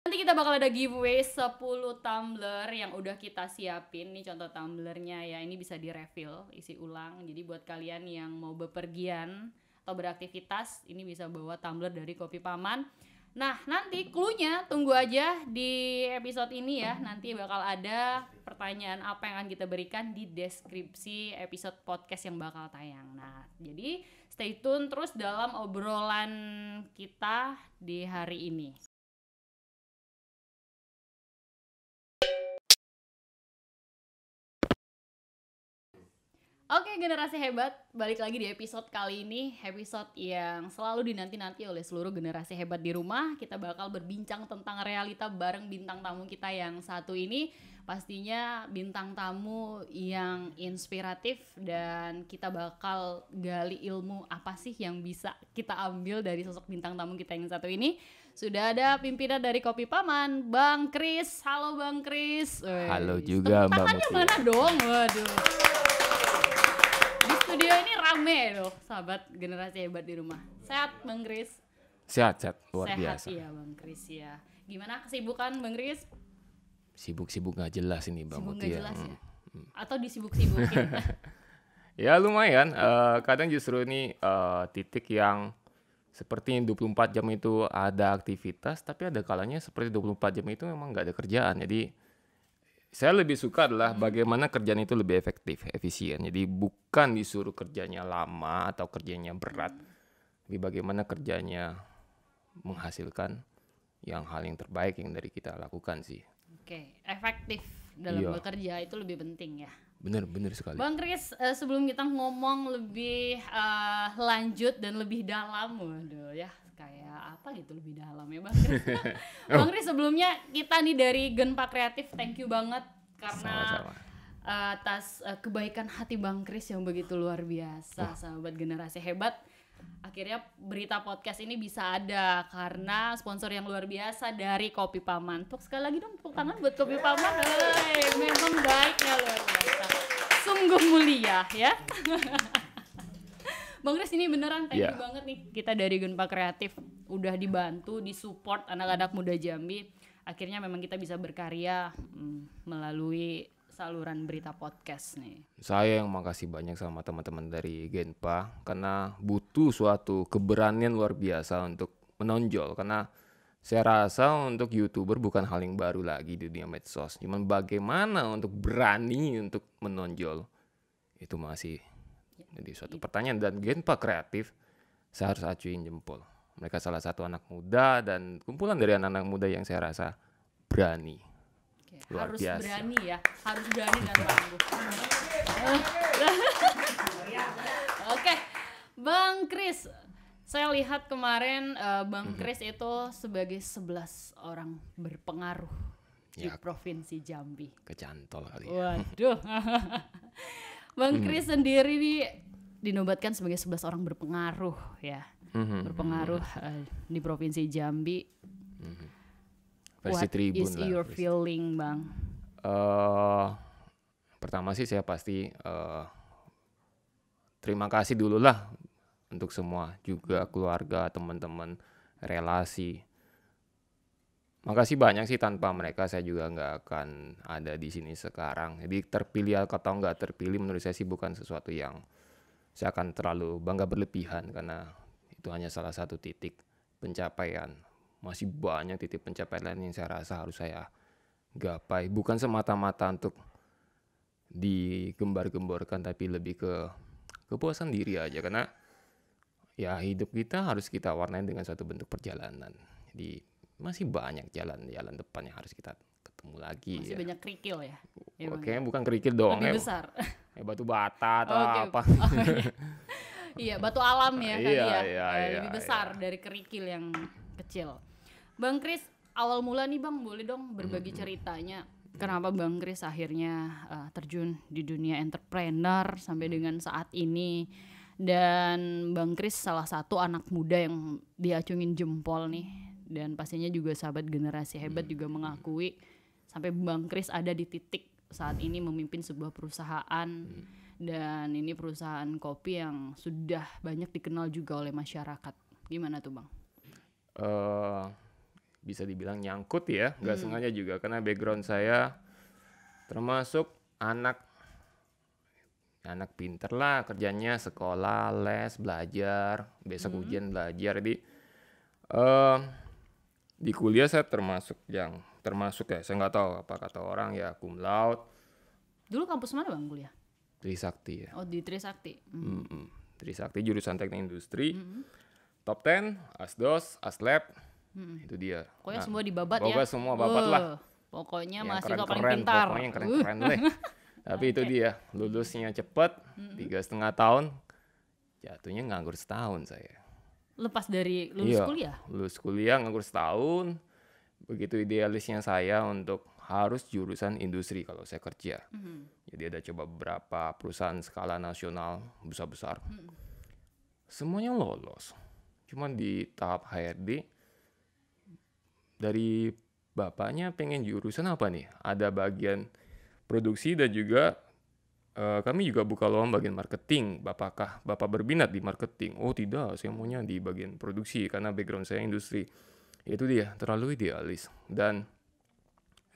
Nanti kita bakal ada giveaway 10 tumbler yang udah kita siapin. Nih contoh tumblernya ya, ini bisa direfill, isi ulang. Jadi buat kalian yang mau bepergian atau beraktivitas, ini bisa bawa tumbler dari Kopi Paman. Nah, nanti cluenya tunggu aja di episode ini ya. Nanti bakal ada pertanyaan apa yang akan kita berikan di deskripsi episode podcast yang bakal tayang. Nah, jadi stay tune terus dalam obrolan kita di hari ini. Oke generasi hebat, balik lagi di episode kali ini Episode yang selalu dinanti-nanti oleh seluruh generasi hebat di rumah Kita bakal berbincang tentang realita bareng bintang tamu kita yang satu ini Pastinya bintang tamu yang inspiratif Dan kita bakal gali ilmu apa sih yang bisa kita ambil dari sosok bintang tamu kita yang satu ini sudah ada pimpinan dari Kopi Paman, Bang Kris. Halo Bang Kris. Halo juga Bang. Tangannya mana dong? Waduh studio ini rame loh sahabat generasi hebat di rumah sehat bang Kris sehat sehat luar sehat, biasa iya bang Kris ya gimana kesibukan bang Kris sibuk-sibuk nggak jelas ini bang sibuk Mutia ya. jelas ya? hmm. ya? Hmm. atau disibuk-sibukin ya lumayan uh, kadang justru ini uh, titik yang seperti 24 jam itu ada aktivitas tapi ada kalanya seperti 24 jam itu memang nggak ada kerjaan jadi saya lebih suka adalah bagaimana kerjaan itu lebih efektif, efisien. Jadi bukan disuruh kerjanya lama atau kerjanya berat, tapi bagaimana kerjanya menghasilkan yang hal yang terbaik yang dari kita lakukan sih. Oke, okay. efektif dalam iya. bekerja itu lebih penting ya. Bener bener sekali. Bang Kris, uh, sebelum kita ngomong lebih uh, lanjut dan lebih dalam, waduh ya, kayak apa gitu lebih dalam ya Bang Kris. Oh. Bang Kris sebelumnya kita nih dari Genpa Kreatif thank you banget karena sama eh, atas uh, kebaikan hati Bang Kris yang begitu luar biasa oh. sahabat generasi hebat. Akhirnya berita podcast ini bisa ada karena sponsor yang luar biasa dari Kopi Paman. Tuk sekali lagi dong tepuk tangan buat Kopi Paman. hey, memang baiknya luar biasa. Sungguh mulia ya. Bang Res ini beneran thank yeah. you iya. banget nih. Kita dari Genpa Kreatif udah dibantu, disupport anak-anak muda Jambi. Akhirnya memang kita bisa berkarya hmm, melalui saluran berita podcast nih. Saya yang makasih banyak sama teman-teman dari Genpa karena butuh suatu keberanian luar biasa untuk menonjol karena saya rasa untuk youtuber bukan hal yang baru lagi di dunia medsos. Cuman bagaimana untuk berani untuk menonjol itu masih jadi suatu pertanyaan dan Genpa kreatif saya harus acuin jempol. Mereka salah satu anak muda dan kumpulan dari anak-anak muda yang saya rasa berani. Oke, Luar harus biasa. berani ya, harus berani dan tangguh. Oke, Bang Kris, saya lihat kemarin uh, Bang mhm. Kris mm -hmm. itu sebagai 11 orang berpengaruh ya, di provinsi Jambi. Kecantol kali. Ya. Waduh. Bang Kris hmm. sendiri nih dinobatkan sebagai 11 orang berpengaruh ya. Hmm. Berpengaruh hmm. uh, di Provinsi Jambi. Hmm. Versi What Tribun is lah, your versi. feeling, Bang? Uh, pertama sih saya pasti uh, terima kasih dulu lah untuk semua, juga keluarga, teman-teman, relasi Makasih banyak sih tanpa mereka saya juga nggak akan ada di sini sekarang. Jadi terpilih atau nggak terpilih menurut saya sih bukan sesuatu yang saya akan terlalu bangga berlebihan karena itu hanya salah satu titik pencapaian. Masih banyak titik pencapaian lain yang saya rasa harus saya gapai. Bukan semata-mata untuk digembar-gemborkan tapi lebih ke kepuasan diri aja karena ya hidup kita harus kita warnai dengan suatu bentuk perjalanan. Jadi masih banyak jalan-jalan depan yang harus kita ketemu lagi. Masih ya. banyak kerikil ya? Oke, okay, bukan kerikil dong. Lebih eh, besar. Ya, batu bata atau okay. Ah, apa. Oh, iya. iya. batu alam ya kali iya, ya. Iya, eh, iya, lebih iya. besar dari kerikil yang kecil. Bang Kris, awal mula nih Bang, boleh dong berbagi ceritanya. Kenapa Bang Kris akhirnya uh, terjun di dunia entrepreneur sampai mm. dengan saat ini? Dan Bang Kris salah satu anak muda yang diacungin jempol nih dan pastinya juga sahabat generasi hebat hmm. juga mengakui sampai Bang Kris ada di titik saat ini memimpin sebuah perusahaan hmm. dan ini perusahaan kopi yang sudah banyak dikenal juga oleh masyarakat. Gimana tuh Bang? Uh, bisa dibilang nyangkut ya, nggak hmm. sengaja juga karena background saya termasuk anak anak pinter lah kerjanya sekolah les belajar besok hmm. ujian belajar jadi uh, di kuliah saya termasuk yang termasuk ya saya nggak tahu apa kata orang ya cum laude dulu kampus mana bang kuliah Trisakti ya oh di Trisakti mm. Mm Trisakti jurusan teknik industri mm -hmm. top ten asdos aslab mm itu dia pokoknya nah, semua dibabat ya semua babat uh, lah pokoknya yang masih keren, paling pintar pokoknya yang keren keren uh. deh tapi okay. itu dia lulusnya cepet tiga setengah tahun jatuhnya nganggur setahun saya lepas dari lulus iya, kuliah lulus kuliah nganggur setahun begitu idealisnya saya untuk harus jurusan industri kalau saya kerja mm-hmm. jadi ada coba beberapa perusahaan skala nasional besar besar mm-hmm. semuanya lolos cuman di tahap HRD dari bapaknya pengen jurusan apa nih ada bagian produksi dan juga Eh, kami juga buka lowongan bagian marketing. bapakkah Bapak berbinat di marketing? Oh tidak, saya maunya di bagian produksi karena background saya industri. Itu dia, terlalu idealis. Dan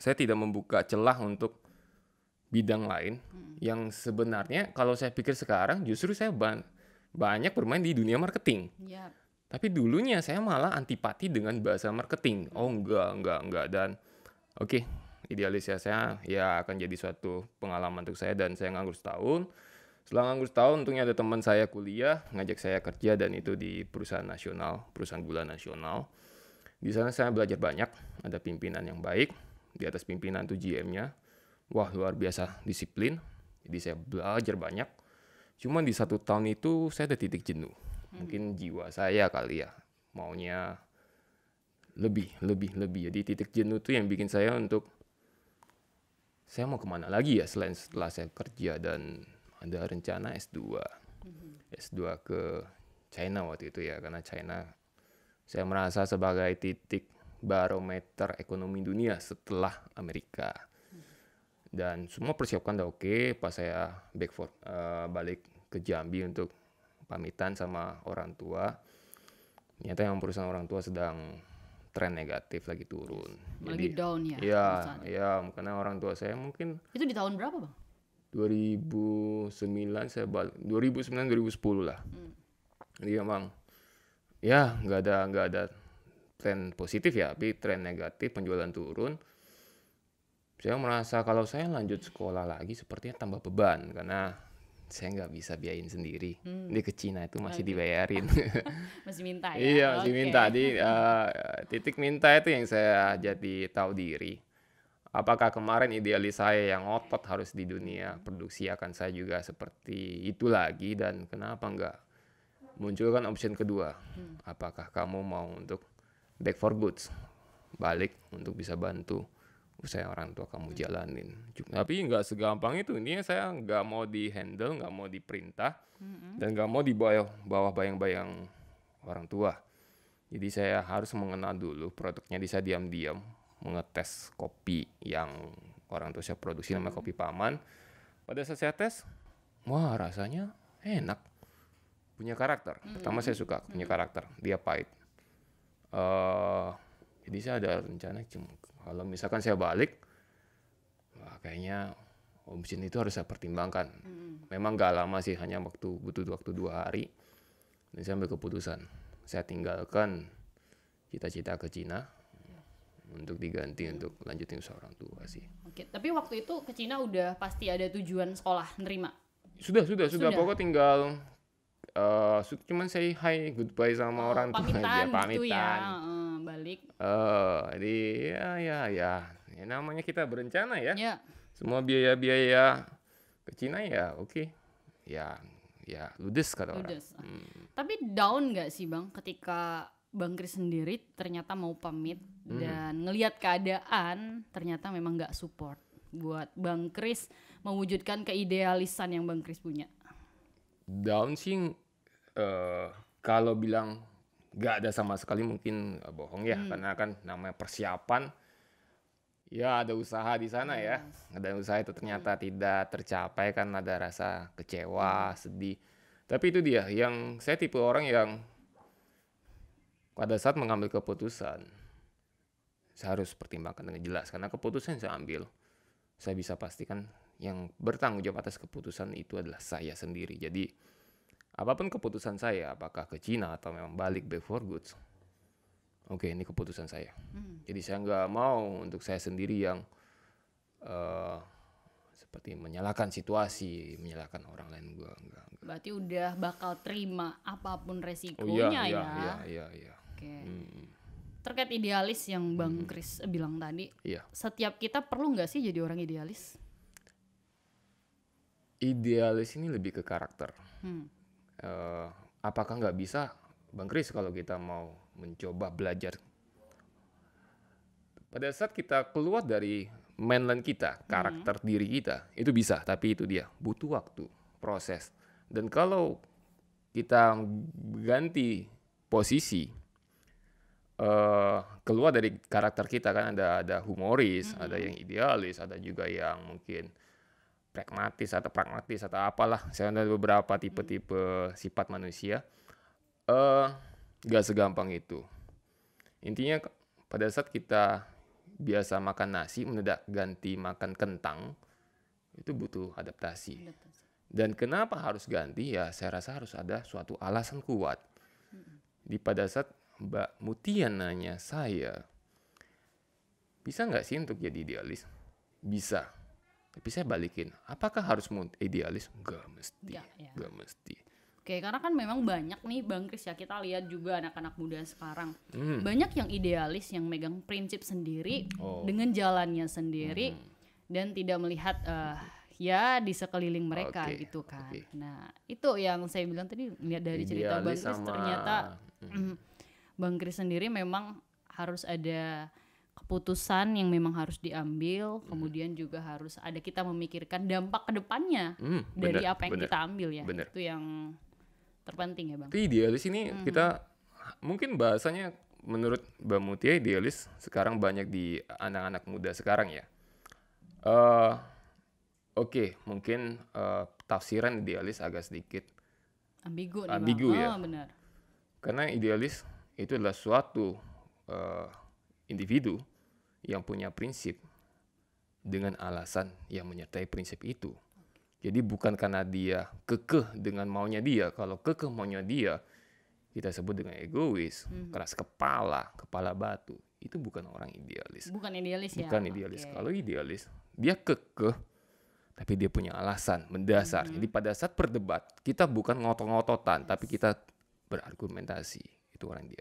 saya tidak membuka celah untuk bidang lain hmm. yang sebenarnya kalau saya pikir sekarang justru saya ban banyak bermain di dunia marketing. Yep. Ya. Tapi dulunya saya malah antipati dengan bahasa marketing. Oh enggak, enggak, enggak. Dan oke, okay, idealisnya saya ya akan jadi suatu pengalaman untuk saya dan saya nganggur setahun setelah nganggur setahun untungnya ada teman saya kuliah ngajak saya kerja dan itu di perusahaan nasional perusahaan gula nasional di sana saya belajar banyak ada pimpinan yang baik di atas pimpinan tuh GM-nya wah luar biasa disiplin jadi saya belajar banyak cuman di satu tahun itu saya ada titik jenuh hmm. mungkin jiwa saya kali ya maunya lebih lebih lebih jadi titik jenuh tuh yang bikin saya untuk saya mau kemana lagi ya selain setelah saya kerja dan ada rencana S2. Mm-hmm. S2 ke China waktu itu ya, karena China saya merasa sebagai titik barometer ekonomi dunia setelah Amerika. Mm-hmm. Dan semua persiapkan udah oke, pas saya back for, uh, balik ke Jambi untuk pamitan sama orang tua. Ternyata yang perusahaan orang tua sedang tren negatif lagi turun. Lagi Jadi, down ya. Iya, iya, karena orang tua saya mungkin Itu di tahun berapa, Bang? 2009 saya balik 2009 2010 lah. Hmm. Jadi emang ya nggak ada nggak ada tren positif ya, tapi tren negatif penjualan turun. Saya merasa kalau saya lanjut sekolah lagi sepertinya tambah beban karena saya nggak bisa biayain sendiri. Hmm. Dia ke Cina itu masih okay. dibayarin. masih minta ya. Iya, masih okay. minta. Di uh, eh, titik minta itu yang saya jadi tahu diri. Apakah kemarin idealis saya yang otot harus di dunia hmm. produksi akan saya juga seperti itu lagi dan kenapa nggak munculkan option kedua? Hmm. Apakah kamu mau untuk back for goods? Balik untuk bisa bantu saya orang tua kamu jalanin. Tapi nggak segampang itu. Intinya saya nggak mau di handle, nggak mau diperintah, hmm. dan nggak mau di bawah bayang-bayang orang tua. Jadi saya harus mengenal dulu produknya. Jadi saya diam-diam mengetes kopi yang orang tua saya produksi hmm. namanya kopi paman. Pada saat saya tes, wah rasanya enak, punya karakter. Pertama saya suka punya karakter. Dia pahit. Uh, jadi saya ada rencana cuma kalau misalkan saya balik, wah kayaknya omsin itu harus saya pertimbangkan. Hmm. Memang gak lama sih, hanya waktu butuh waktu dua hari. Dan saya ambil keputusan, saya tinggalkan cita-cita ke Cina untuk diganti hmm. untuk lanjutin usaha orang tua sih. Oke, tapi waktu itu ke Cina udah pasti ada tujuan sekolah nerima. Sudah, sudah, sudah. sudah. Pokoknya tinggal uh, cuman saya hi goodbye sama oh, orang tua aja pamitan. Gitu ya balik. Oh, jadi ya ya ya. ya namanya kita berencana ya. Ya. Semua biaya-biaya ke Cina ya oke. Okay. Ya ya ludes kata ludes. orang. Hmm. Tapi down nggak sih bang ketika Bang Kris sendiri ternyata mau pamit hmm. dan ngelihat keadaan ternyata memang nggak support buat Bang Kris mewujudkan keidealisan yang Bang Kris punya. Down sih uh, kalau bilang nggak ada sama sekali mungkin eh, bohong ya hmm. karena kan namanya persiapan ya ada usaha di sana ya ada usaha itu ternyata hmm. tidak tercapai kan ada rasa kecewa hmm. sedih tapi itu dia yang saya tipe orang yang pada saat mengambil keputusan saya harus pertimbangkan dengan jelas karena keputusan yang saya ambil saya bisa pastikan yang bertanggung jawab atas keputusan itu adalah saya sendiri jadi Apapun keputusan saya, apakah ke Cina atau memang balik back for good, oke ini keputusan saya. Hmm. Jadi saya nggak mau untuk saya sendiri yang uh, seperti menyalahkan situasi, menyalahkan orang lain gue enggak, enggak. Berarti udah bakal terima apapun oh, resikonya oh, iya, ya. Iya iya iya. Oke. Hmm. Terkait idealis yang Bang hmm. Kris bilang tadi, iya. setiap kita perlu nggak sih jadi orang idealis? Idealis ini lebih ke karakter. Hmm uh, apakah nggak bisa Bang Kris kalau kita mau mencoba belajar pada saat kita keluar dari mainland kita, hmm. karakter hmm. diri kita, itu bisa, tapi itu dia butuh waktu, proses. Dan kalau kita ganti posisi uh, keluar dari karakter kita kan ada ada humoris, hmm. ada yang idealis, ada juga yang mungkin pragmatis atau pragmatis atau apalah saya ada beberapa tipe-tipe sifat manusia eh uh, gak segampang itu intinya pada saat kita biasa makan nasi mendadak ganti makan kentang itu butuh adaptasi. dan kenapa harus ganti ya saya rasa harus ada suatu alasan kuat di pada saat Mbak Mutia nanya saya bisa nggak sih untuk jadi idealis bisa tapi saya balikin, apakah harus idealis? Enggak mesti, ya, ya. Gak mesti. Oke, karena kan memang banyak nih Bang Kris ya kita lihat juga anak-anak muda sekarang. Hmm. Banyak yang idealis yang megang prinsip sendiri oh. dengan jalannya sendiri hmm. dan tidak melihat uh, ya di sekeliling mereka okay. gitu kan. Okay. Nah, itu yang saya bilang tadi lihat dari idealis cerita Bang Kris ternyata hmm. Bang Kris sendiri memang harus ada keputusan yang memang harus diambil, hmm. kemudian juga harus ada kita memikirkan dampak kedepannya hmm, bener, dari apa yang bener, kita ambil ya. Bener. Itu yang terpenting ya bang. Tapi idealis ini hmm. kita mungkin bahasanya menurut Mbak Mutia idealis sekarang banyak di anak-anak muda sekarang ya. Uh, Oke, okay, mungkin uh, tafsiran idealis agak sedikit ambigu. Ambigu nih, bang. ya. Oh, ah, bener. Karena idealis itu adalah suatu uh, individu yang punya prinsip dengan alasan yang menyertai prinsip itu. Jadi bukan karena dia kekeh dengan maunya dia. Kalau kekeh maunya dia, kita sebut dengan egois, hmm. keras kepala, kepala batu. Itu bukan orang idealis. Bukan idealis bukan ya? Bukan idealis. Okay. Kalau idealis, dia kekeh, tapi dia punya alasan mendasar. hmm. Jadi pada saat berdebat, kita bukan ngotot-ngototan, yes. tapi kita berargumentasi itu orang di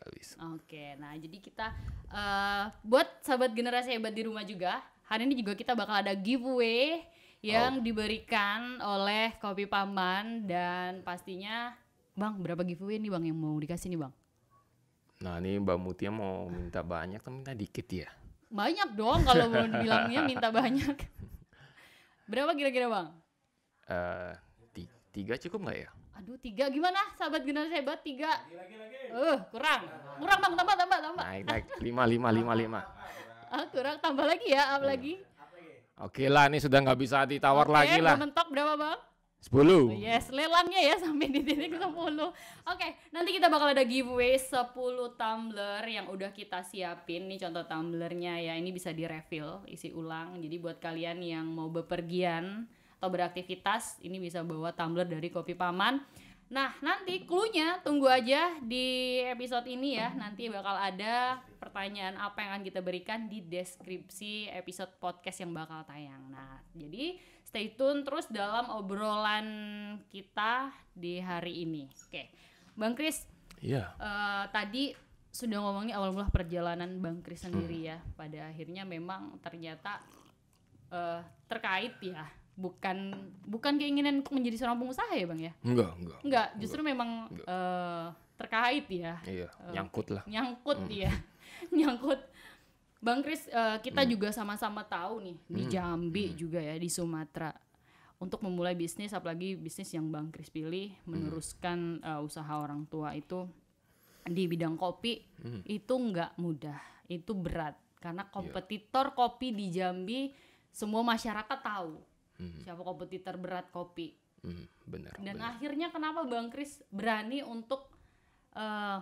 Oke, nah jadi kita uh, buat sahabat generasi hebat di rumah juga, hari ini juga kita bakal ada giveaway yang oh. diberikan oleh Kopi Paman dan pastinya Bang, berapa giveaway nih Bang yang mau dikasih nih Bang? Nah, ini Mbak Mutia mau minta banyak atau minta dikit ya? Banyak dong kalau mau bilangnya minta banyak. Berapa kira-kira Bang? Uh, tiga cukup nggak ya? aduh tiga gimana sahabat generasi hebat tiga lagi, lagi, lagi. uh kurang kurang bang tambah tambah tambah naik naik lima lima lima lima ah, kurang tambah lagi ya apa lagi Oke lah, ini sudah nggak bisa ditawar okay, lagi lah. mentok berapa bang? sepuluh oh Yes, lelangnya ya sampai di titik sepuluh Oke, nanti kita bakal ada giveaway sepuluh tumbler yang udah kita siapin Nih contoh tumblernya ya, ini bisa direfill, isi ulang Jadi buat kalian yang mau bepergian atau beraktivitas ini bisa bawa tumbler dari kopi paman Nah, nanti cluenya tunggu aja di episode ini ya. Nanti bakal ada pertanyaan apa yang akan kita berikan di deskripsi episode podcast yang bakal tayang. Nah, jadi stay tune terus dalam obrolan kita di hari ini. Oke. Bang Kris. Iya. Yeah. Uh, tadi sudah ngomongin awal mula perjalanan Bang Kris sendiri hmm. ya. Pada akhirnya memang ternyata uh, terkait ya bukan bukan keinginan untuk menjadi seorang pengusaha ya bang ya? Enggak enggak. Enggak, justru enggak, memang enggak. Uh, terkait ya. Iya. Uh, nyangkut lah. Nyangkut mm. ya, nyangkut. Bang Kris, uh, kita mm. juga sama-sama tahu nih di hmm. Jambi mm. juga ya di Sumatera untuk memulai bisnis apalagi bisnis yang Bang Kris pilih hmm. meneruskan mm. uh, usaha orang tua itu di bidang kopi mm. itu enggak mudah, itu berat karena iya. kompetitor yeah. kopi di Jambi semua masyarakat tahu hmm. siapa kompetitor berat kopi hmm, benar dan benar. akhirnya kenapa bang Kris berani untuk uh,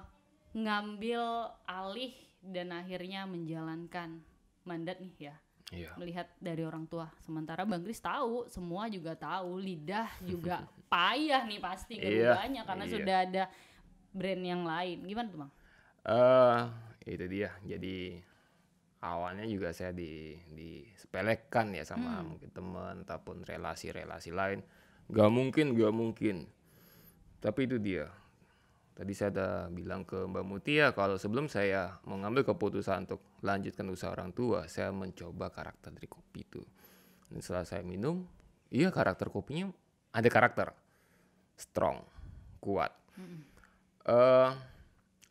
ngambil alih dan akhirnya menjalankan mandat nih ya Iya. melihat dari orang tua sementara bang Kris tahu semua juga tahu lidah juga payah nih pasti iya, keduanya iya, karena iya. sudah ada brand yang lain gimana tuh bang uh, itu dia jadi awalnya juga saya di disepelekan ya sama hmm. mungkin teman ataupun relasi-relasi lain gak mungkin gak mungkin tapi itu dia tadi saya ada bilang ke Mbak Mutia kalau sebelum saya mengambil keputusan untuk lanjutkan usaha orang tua saya mencoba karakter dari kopi itu dan setelah saya minum iya karakter kopinya ada karakter strong kuat -hmm. uh,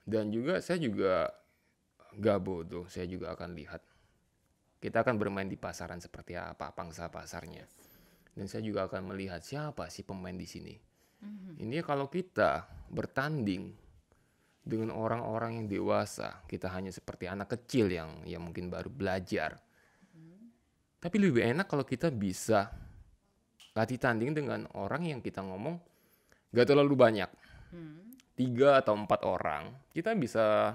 dan juga saya juga nggak bodoh, saya juga akan lihat. Kita akan bermain di pasaran seperti apa pangsa pasarnya. Dan saya juga akan melihat siapa sih pemain di sini. Mhm. Ini kalau kita bertanding dengan orang-orang yang dewasa, kita hanya seperti anak kecil yang yang mungkin baru belajar. Mhm. Tapi lebih enak kalau kita bisa latih tanding dengan orang yang kita ngomong gak terlalu banyak. Mhm. Tiga atau empat orang, kita bisa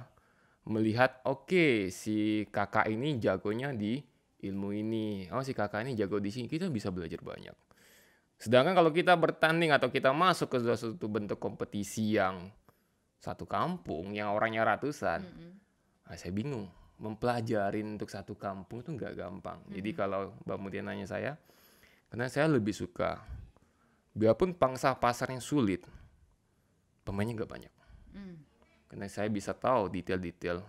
melihat oke okay, si kakak ini jagonya di ilmu ini oh si kakak ini jago di sini kita bisa belajar banyak sedangkan kalau kita bertanding atau kita masuk ke suatu bentuk kompetisi yang satu kampung yang orangnya ratusan mm -hmm. saya bingung mempelajarin untuk satu kampung itu nggak gampang mm -hmm. jadi kalau mbak Mutia nanya saya karena saya lebih suka biarpun pangsa pasarnya sulit pemainnya nggak banyak mm karena saya bisa tahu detail-detail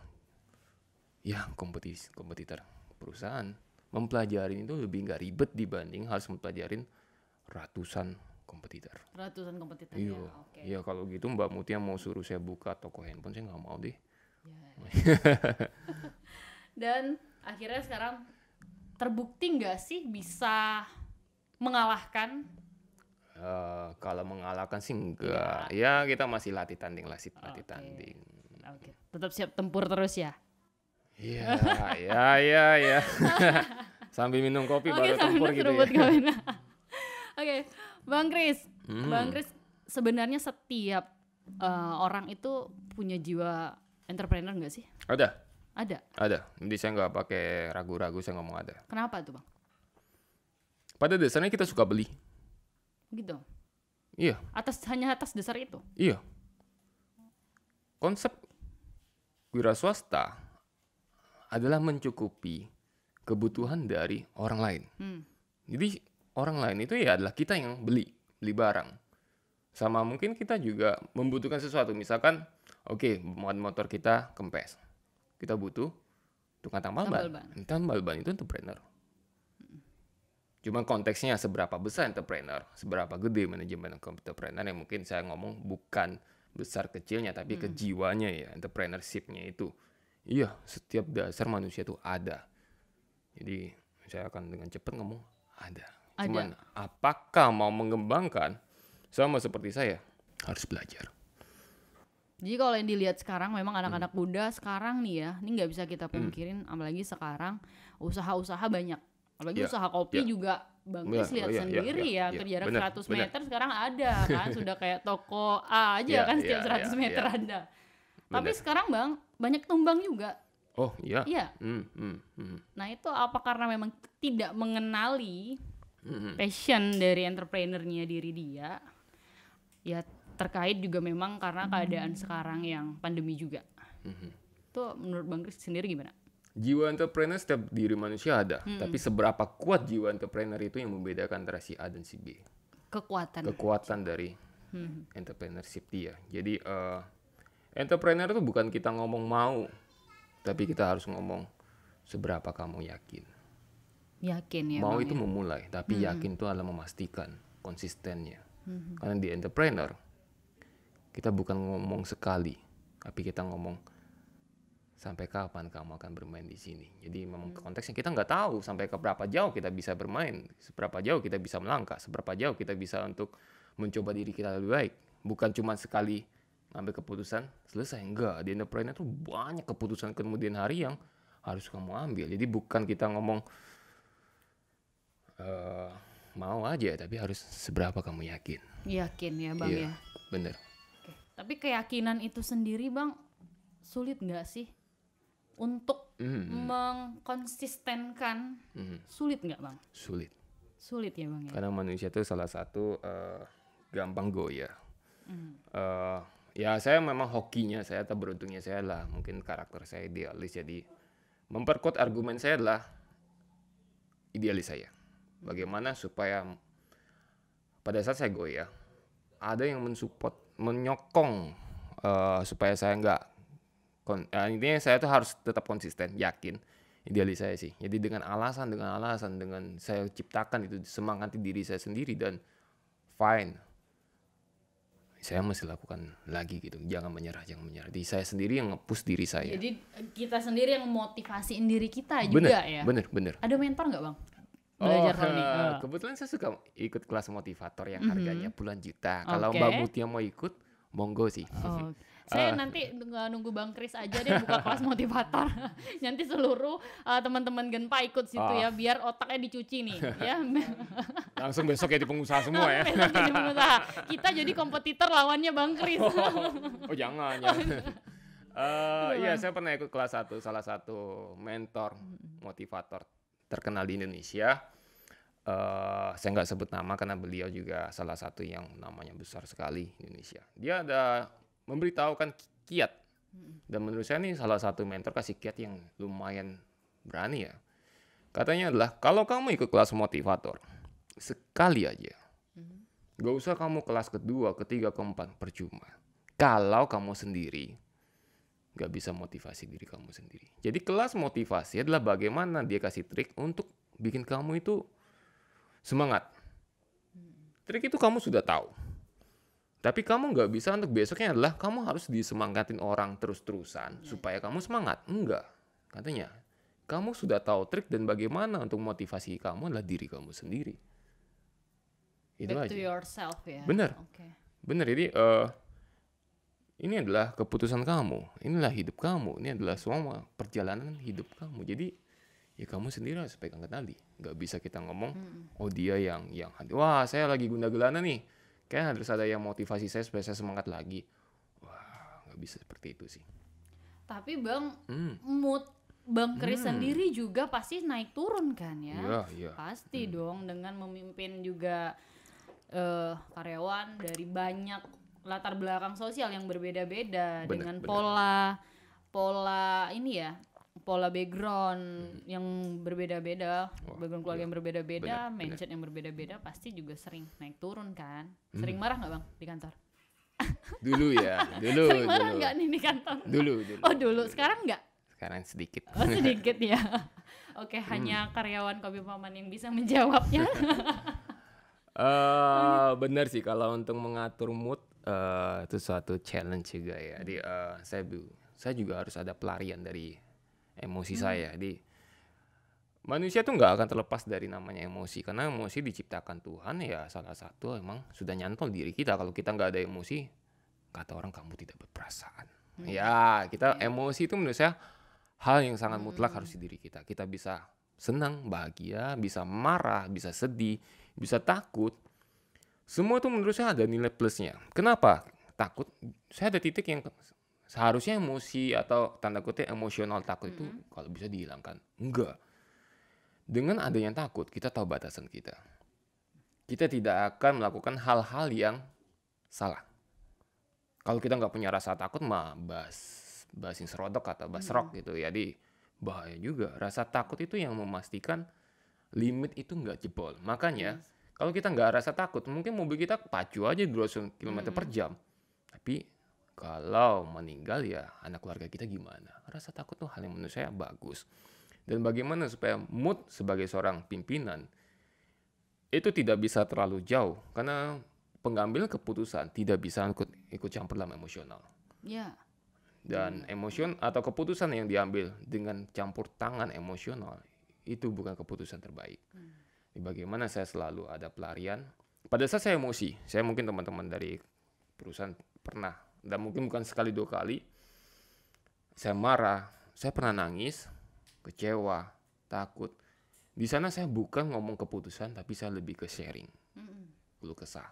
ya kompetis kompetitor perusahaan mempelajari itu lebih nggak ribet dibanding harus mempelajarin ratusan kompetitor ratusan kompetitor iya ya, okay. ya kalau gitu Mbak Mutia mau suruh saya buka toko handphone saya nggak mau deh yeah. Ya. dan akhirnya sekarang terbukti nggak sih bisa mengalahkan Eh, kalau mengalahkan sih enggak. Ya, ya kita masih latih tanding, lah, sih latih okay. tanding. Oke. Okay. Tetap siap tempur terus ya. Iya, ya, ya, ya. Sambil minum kopi okay, baru tempur gitu ya. Oke. okay. Bang Kris. Hmm. Bang Kris sebenarnya setiap uh, orang itu punya jiwa entrepreneur enggak sih? Ada. Ada. Ada. Jadi saya enggak pakai ragu-ragu saya ngomong ada. Kenapa tuh, Bang? Pada dasarnya kita suka beli gitu iya atas hanya atas dasar itu iya konsep wira swasta adalah mencukupi kebutuhan dari orang lain hmm. jadi orang lain itu ya adalah kita yang beli beli barang sama mungkin kita juga membutuhkan sesuatu misalkan oke okay, motor kita kempes kita butuh tukang tambal ban. Tambal ban itu entrepreneur cuma konteksnya seberapa besar entrepreneur, seberapa gede manajemen entrepreneur yang mungkin saya ngomong bukan besar kecilnya tapi hmm. kejiwanya ya entrepreneurshipnya itu. Iya, setiap dasar manusia itu ada. Jadi saya akan dengan cepat ngomong ada. ada. Cuman apakah mau mengembangkan sama seperti saya harus belajar. Jadi kalau yang dilihat sekarang memang hmm. anak-anak hmm. muda sekarang nih ya, ini nggak bisa kita hmm. pungkirin, hmm. apalagi sekarang usaha-usaha banyak apalagi yeah. usaha kopi yeah. juga Bang Kris yeah, lihat yeah, oh, iya, iya, sendiri yeah, ya, yeah, iya, jarak bener, bener. meter sekarang ada kan, sudah kayak toko A aja yeah, kan setiap yeah, 100 yeah, meter yeah. ada. Bener. Tapi sekarang Bang banyak tumbang juga. Oh iya. Iya. Mm, mm, mm. Nah itu apa karena memang tidak mengenali mm, passion dari entrepreneurnya diri dia? Ya terkait juga memang karena keadaan mm. sekarang yang pandemi juga. Mm -hmm. Itu menurut Bang Kris sendiri gimana? jiwa entrepreneur setiap diri manusia ada, hmm. tapi seberapa kuat jiwa entrepreneur itu yang membedakan antara si A dan si B. Kekuatan. Kekuatan dari hmm. entrepreneurship dia. Jadi uh, entrepreneur itu bukan kita ngomong mau, tapi kita harus ngomong seberapa kamu yakin. Yakin ya. Mau itu ya? memulai, tapi hmm. yakin itu adalah memastikan konsistennya. Hmm. Karena di entrepreneur kita bukan ngomong sekali, tapi kita ngomong sampai kapan kamu akan bermain di sini. Jadi memang hmm. konteksnya kita nggak tahu sampai ke berapa jauh kita bisa bermain, seberapa jauh kita bisa melangkah, seberapa jauh kita bisa untuk mencoba diri kita lebih baik. Bukan cuma sekali ambil keputusan selesai enggak di entrepreneur itu banyak keputusan kemudian hari yang harus kamu ambil jadi bukan kita ngomong uh, mau aja tapi harus seberapa kamu yakin yakin ya bang iya, ya bener Oke. tapi keyakinan itu sendiri bang sulit nggak sih untuk mm-hmm. mengkonsistenkan mm-hmm. sulit nggak bang? Sulit. Sulit ya bang. Ya? Karena manusia itu salah satu uh, gampang goyah. Mm. Uh, ya saya memang hokinya saya atau beruntungnya saya lah mungkin karakter saya idealis jadi memperkuat argumen saya adalah idealis saya. Bagaimana supaya pada saat saya goyah ada yang mensupport, menyokong uh, supaya saya nggak kon uh, intinya saya tuh harus tetap konsisten yakin idealis saya sih jadi dengan alasan dengan alasan dengan saya ciptakan itu semangat di diri saya sendiri dan fine saya masih lakukan lagi gitu jangan menyerah jangan menyerah di saya sendiri yang ngepus diri saya jadi eh, kita sendiri yang motivasiin diri kita bener, juga ya bener bener ada mentor nggak bang oh, belajar oh, ini. Uh, kebetulan saya suka ikut kelas motivator yang mhm. harganya mm -hmm. puluhan juta. Kalau okay. Mbak Mutia mau ikut, monggo sih. Oh. Saya uh. nanti nunggu Bang Kris aja deh buka kelas motivator. nanti seluruh uh, teman-teman Genpa ikut situ uh. ya ah. biar otaknya dicuci nih ya. Langsung besok jadi pengusaha semua ya. jadi pengusaha. Kita jadi kompetitor lawannya Bang Kris. Oh, oh, oh jangan ya. Uh, iya, eh, iya saya pernah ikut kelas satu salah satu mentor motivator terkenal di Indonesia. Uh, saya nggak sebut nama karena beliau juga salah satu yang namanya besar sekali di Indonesia. Dia ada memberitahukan kiat. Dan menurut saya ini salah satu mentor kasih kiat yang lumayan berani ya. Katanya adalah kalau kamu ikut kelas motivator sekali aja, mm-hmm. gak usah kamu kelas kedua, ketiga, keempat percuma. Kalau kamu sendiri gak bisa motivasi diri kamu sendiri. Jadi kelas motivasi adalah bagaimana dia kasih trik untuk bikin kamu itu semangat. Mm-hmm. Trik itu kamu sudah tahu. Tapi kamu nggak bisa untuk besoknya adalah kamu harus disemangatin orang terus-terusan yeah. supaya kamu semangat. Enggak, katanya. Kamu sudah tahu trik dan bagaimana untuk motivasi kamu adalah diri kamu sendiri. Itu Back aja. to yourself ya. Bener. Okay. Bener. Jadi uh, ini adalah keputusan kamu. Inilah hidup kamu. Ini adalah semua perjalanan hidup kamu. Jadi ya kamu sendiri harus pegang kendali Gak bisa kita ngomong hmm. oh dia yang yang wah saya lagi guna gelana nih kayak harus ada yang motivasi saya supaya saya semangat lagi wah nggak bisa seperti itu sih tapi bang hmm. mood Bang Kris hmm. sendiri juga pasti naik turun kan ya, ya, ya. pasti hmm. dong dengan memimpin juga uh, karyawan dari banyak latar belakang sosial yang berbeda-beda dengan pola pola ini ya pola background hmm. yang berbeda-beda, background keluarga yang iya. berbeda-beda, mindset yang berbeda-beda pasti juga sering naik turun kan. Mhm. Sering hmm. marah nggak bang di kantor? Dulu ya, dulu. sering marah nggak nih di kantor? Dulu, dulu. Oh dulu, sekarang nggak? Sekarang sedikit. Oh sedikit ya. Oke, hmm. hanya karyawan Kopi Paman yang bisa menjawabnya. uh, eh, bener sih kalau untuk mengatur mood uh, itu suatu challenge juga ya. Jadi uh, eh, saya saya juga harus ada pelarian dari emosi hmm. saya. Jadi manusia tuh nggak akan terlepas dari namanya emosi karena emosi diciptakan Tuhan ya salah satu emang sudah nyantol diri kita kalau kita nggak ada emosi kata orang kamu tidak berperasaan. Hmm. Ya kita yeah. emosi itu menurut saya hal yang sangat hmm. mutlak harus di diri kita. Kita bisa senang, bahagia, bisa marah, bisa sedih, bisa takut. Semua itu menurut saya ada nilai plusnya. Kenapa? Takut. Saya ada titik yang seharusnya emosi atau tanda kutip emosional takut itu mm-hmm. kalau bisa dihilangkan. Enggak. Dengan adanya takut, kita tahu batasan kita. Kita tidak akan melakukan hal-hal yang salah. Kalau kita nggak punya rasa takut, mah bas basin serodok atau basrok mm-hmm. gitu. Jadi ya, bahaya juga. Rasa takut itu yang memastikan limit itu nggak jebol. Makanya yes. kalau kita nggak rasa takut, mungkin mobil kita pacu aja 200 km mm-hmm. per jam. Tapi kalau meninggal ya anak keluarga kita gimana. Rasa takut tuh hal yang menurut saya bagus. Dan bagaimana supaya mood sebagai seorang pimpinan itu tidak bisa terlalu jauh karena pengambil keputusan tidak bisa ikut, ikut campur dalam emosional. Ya. Dan iya. emosion atau keputusan yang diambil dengan campur tangan emosional itu bukan keputusan terbaik. Hmm. Bagaimana saya selalu ada pelarian. Pada saat saya emosi, saya mungkin teman-teman dari perusahaan pernah dan mungkin bukan sekali dua kali saya marah saya pernah nangis kecewa takut di sana saya bukan ngomong keputusan tapi saya lebih ke sharing perlu kesah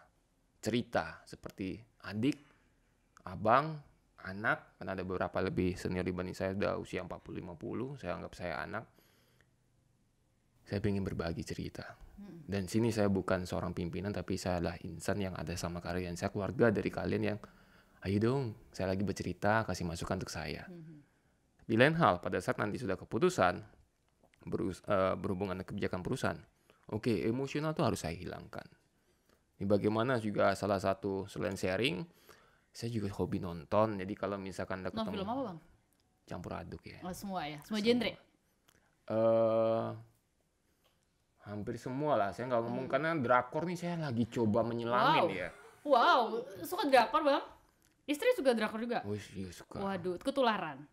cerita seperti adik abang anak karena ada beberapa lebih senior dibanding saya udah usia 40 50 saya anggap saya anak saya ingin berbagi cerita. Dan sini saya bukan seorang pimpinan, tapi saya adalah insan yang ada sama kalian. Saya keluarga dari kalian yang ayo dong, saya lagi bercerita, kasih masukan untuk saya. Di lain hal, pada saat nanti sudah keputusan berus- eh, berhubungan dengan kebijakan perusahaan, oke, okay, emosional tuh harus saya hilangkan. Ini bagaimana juga salah satu selain sharing, saya juga hobi nonton. Jadi kalau misalkan ada ketemu, no, apa bang? Campur aduk ya. Oh, semua ya, semua, semua. genre. Uh, hampir semua lah. Saya nggak ngomong hmm. karena drakor nih saya lagi coba menyelamin wow. ya. Wow, suka drakor bang? Istri juga drakor juga? Wih, iya suka. Waduh, ketularan.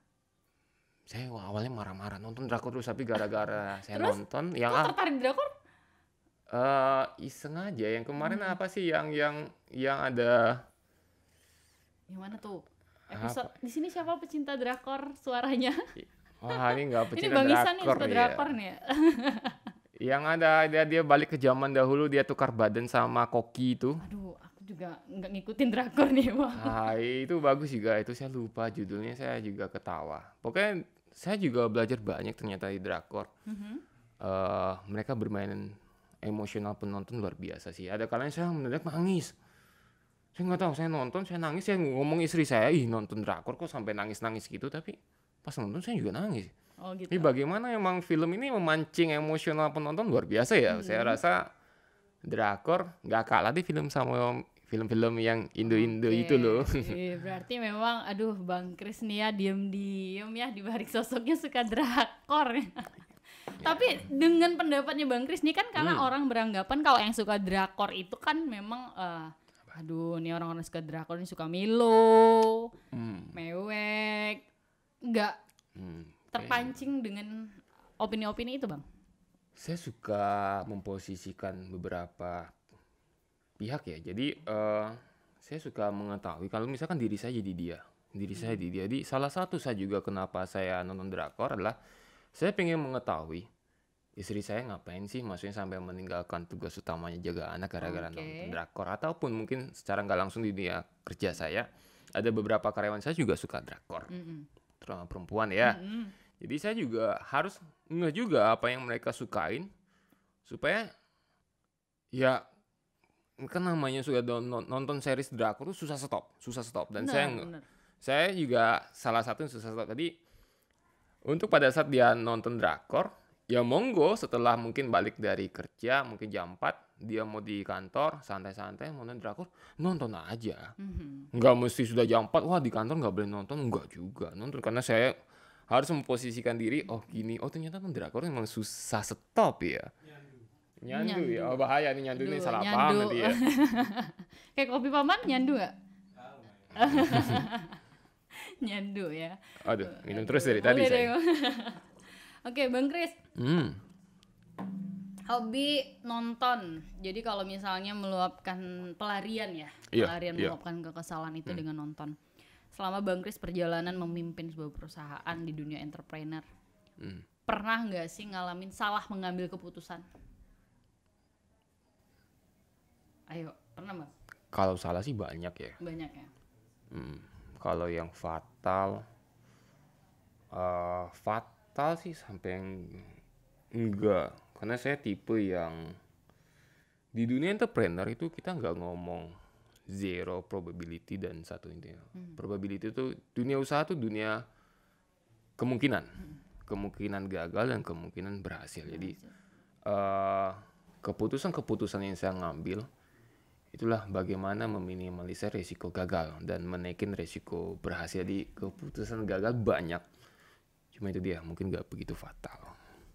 Saya awalnya marah-marah nonton drakor terus tapi gara-gara saya terus, nonton yang kok ah. tertarik drakor? Eh, uh, iseng aja yang kemarin hmm. apa sih yang yang yang ada Yang mana tuh? Episode di sini siapa pecinta drakor suaranya? Wah, ini enggak pecinta ini Bang drakor. Ini nih suka drakor ya. nih ya. ya. yang ada dia, dia balik ke zaman dahulu dia tukar badan sama koki itu. Aduh, juga nggak ngikutin drakor nih bang. Ah itu bagus juga itu saya lupa judulnya saya juga ketawa. Pokoknya saya juga belajar banyak ternyata di drakor. Mm -hmm. uh, mereka bermain emosional penonton luar biasa sih. Ada kalanya saya mendadak nangis. Saya nggak tahu saya nonton saya nangis saya ngomong istri saya ih nonton drakor kok sampai nangis nangis gitu tapi pas nonton saya juga nangis. Oh gitu. Ini bagaimana emang film ini memancing emosional penonton luar biasa ya. Mm -hmm. Saya mm-hmm. rasa drakor nggak kalah di film sama film-film yang Indo-Indo okay. itu loh. Iya, berarti memang aduh Bang Kris nih ya diem-diem ya di balik sosoknya suka drakor. Ya. Iya. Tapi dengan pendapatnya Bang Kris nih kan karena hmm. orang beranggapan kalau yang suka drakor itu kan memang uh, aduh nih orang-orang suka drakor ini suka Milo, hmm. mewek, nggak hmm, terpancing gitu. dengan opini-opini itu Bang. Saya suka memposisikan beberapa pihak ya. Jadi uh, saya suka mengetahui kalau misalkan diri saya jadi dia, diri saya jadi dia. di salah satu saya juga kenapa saya nonton drakor adalah saya pengen mengetahui istri saya ngapain sih maksudnya sampai meninggalkan tugas utamanya jaga anak gara-gara okay. nonton drakor ataupun mungkin secara nggak langsung di dunia kerja saya ada beberapa karyawan saya juga suka drakor mm-hmm. terutama perempuan ya mm-hmm. jadi saya juga harus nge juga apa yang mereka sukain supaya ya kan namanya sudah nonton series drakor susah stop, susah stop dan nah, saya bener. saya juga salah satu yang susah stop tadi untuk pada saat dia nonton drakor ya monggo setelah mungkin balik dari kerja mungkin jam 4 dia mau di kantor santai-santai mau nonton drakor nonton aja mm nggak mesti sudah jam 4 wah di kantor nggak boleh nonton nggak juga nonton karena saya harus memposisikan diri oh gini oh ternyata nonton drakor memang susah stop ya iya. Nyandu, nyandu. ya, oh, bahaya nih nyandu, Duh, ini salah nyandu. paham nanti ya. Kayak kopi paman nyandu gak? nyandu ya. Aduh, minum terus dari tadi saya. Oke, Bang Kris. Hmm. Hobi nonton. Jadi kalau misalnya meluapkan pelarian ya, yeah, pelarian yeah. meluapkan kekesalan itu hmm. dengan nonton. Selama Bang Kris perjalanan memimpin sebuah perusahaan di dunia entrepreneur, hmm. pernah nggak sih ngalamin salah mengambil keputusan? Ayo, pernah mbak Kalau salah sih banyak ya. Banyak ya. Hmm. Kalau yang fatal, uh, fatal sih sampai yang enggak. Karena saya tipe yang di dunia entrepreneur itu kita nggak ngomong zero probability dan satu intinya. Hmm. Probability itu dunia usaha tuh dunia kemungkinan, hmm. kemungkinan gagal dan kemungkinan berhasil. berhasil. Jadi uh, eh, keputusan-keputusan yang saya ngambil Itulah bagaimana meminimalisir risiko gagal dan menaikin risiko berhasil di keputusan gagal banyak. Cuma itu dia, mungkin gak begitu fatal.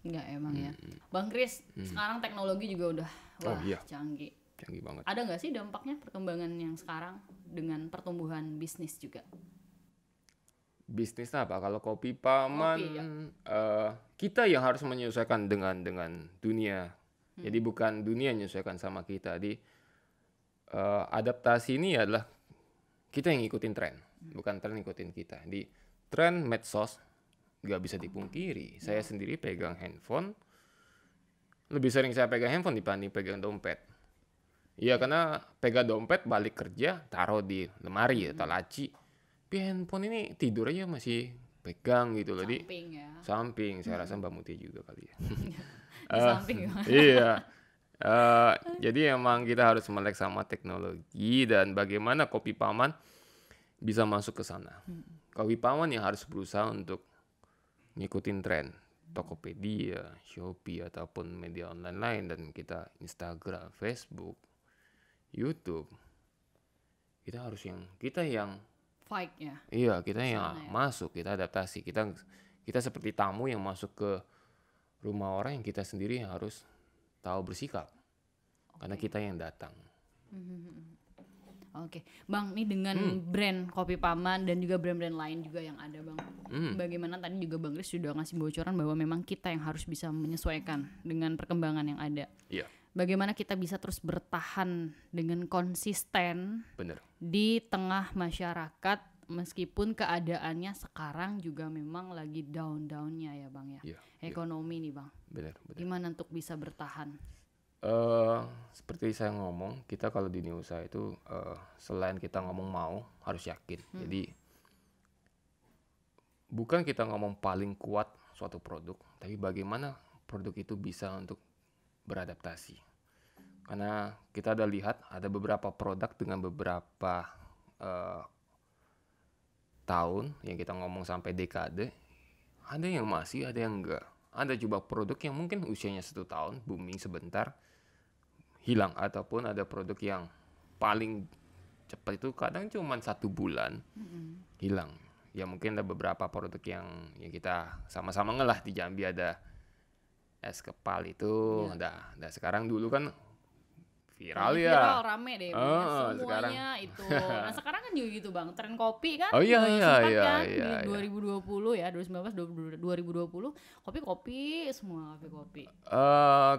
Enggak emang hmm. ya. Bang Kris, hmm. sekarang teknologi juga udah oh wah oh, iya. canggih. Canggih banget. Ada nggak sih dampaknya perkembangan yang sekarang dengan pertumbuhan bisnis juga? Bisnis apa? Kalau kopi paman, kopi, ya. uh, kita yang harus menyesuaikan dengan dengan dunia. Hmm. Jadi bukan dunia menyesuaikan sama kita. Di uh, adaptasi ini adalah kita yang ngikutin tren, bukan tren ngikutin kita. Di tren medsos nggak bisa dipungkiri. Saya sendiri pegang handphone, lebih sering saya pegang handphone dibanding pegang dompet. Iya karena pegang dompet balik kerja taruh di lemari atau ya, hmm. laci. Tapi handphone ini tidur aja masih pegang gitu loh di samping ya. samping saya hmm. rasa Mbak Muti juga kali ya di uh, samping ah, ya. iya Uh, jadi emang kita harus melek sama teknologi dan bagaimana kopi paman bisa masuk ke sana. Kopi paman yang harus berusaha untuk ngikutin tren Tokopedia, Shopee ataupun media online lain dan kita Instagram, Facebook, YouTube. Kita harus yang kita yang fight ya. Iya, kita Misalnya yang ya. masuk, kita adaptasi. Kita kita seperti tamu yang masuk ke rumah orang yang kita sendiri harus tahu bersikap okay. karena kita yang datang. Oke, okay. Bang, ini dengan hmm. brand kopi paman dan juga brand-brand lain juga yang ada, Bang. Hmm. Bagaimana tadi juga Bang Chris sudah ngasih bocoran bahwa memang kita yang harus bisa menyesuaikan dengan perkembangan yang ada. Iya. Yeah. Bagaimana kita bisa terus bertahan dengan konsisten Bener. di tengah masyarakat meskipun keadaannya sekarang juga memang lagi down-downnya ya bang ya, yeah, iya. ekonomi yeah. nih bang. bener, bener. Gimana untuk bisa bertahan? Uh, seperti saya ngomong, kita kalau di dunia usaha itu uh, selain kita ngomong mau harus yakin. Hmm. Jadi bukan kita ngomong paling kuat suatu produk, tapi bagaimana produk itu bisa untuk beradaptasi. Karena kita ada lihat ada beberapa produk dengan beberapa uh, tahun yang kita ngomong sampai dekade ada yang masih ada yang enggak ada juga produk yang mungkin usianya satu tahun booming sebentar hilang ataupun ada produk yang paling cepat itu kadang cuma satu bulan mm-hmm. hilang ya mungkin ada beberapa produk yang yang kita sama-sama ngelah di Jambi ada es kepal itu yeah. nah, nah sekarang dulu kan viral ya. Viral rame deh, oh, semuanya sekarang. itu. Nah sekarang kan juga gitu bang, tren kopi kan. Oh iya iya iya, kan, iya, di 2020 iya. ya, 2019, 2020, kopi kopi semua kopi kopi. Uh,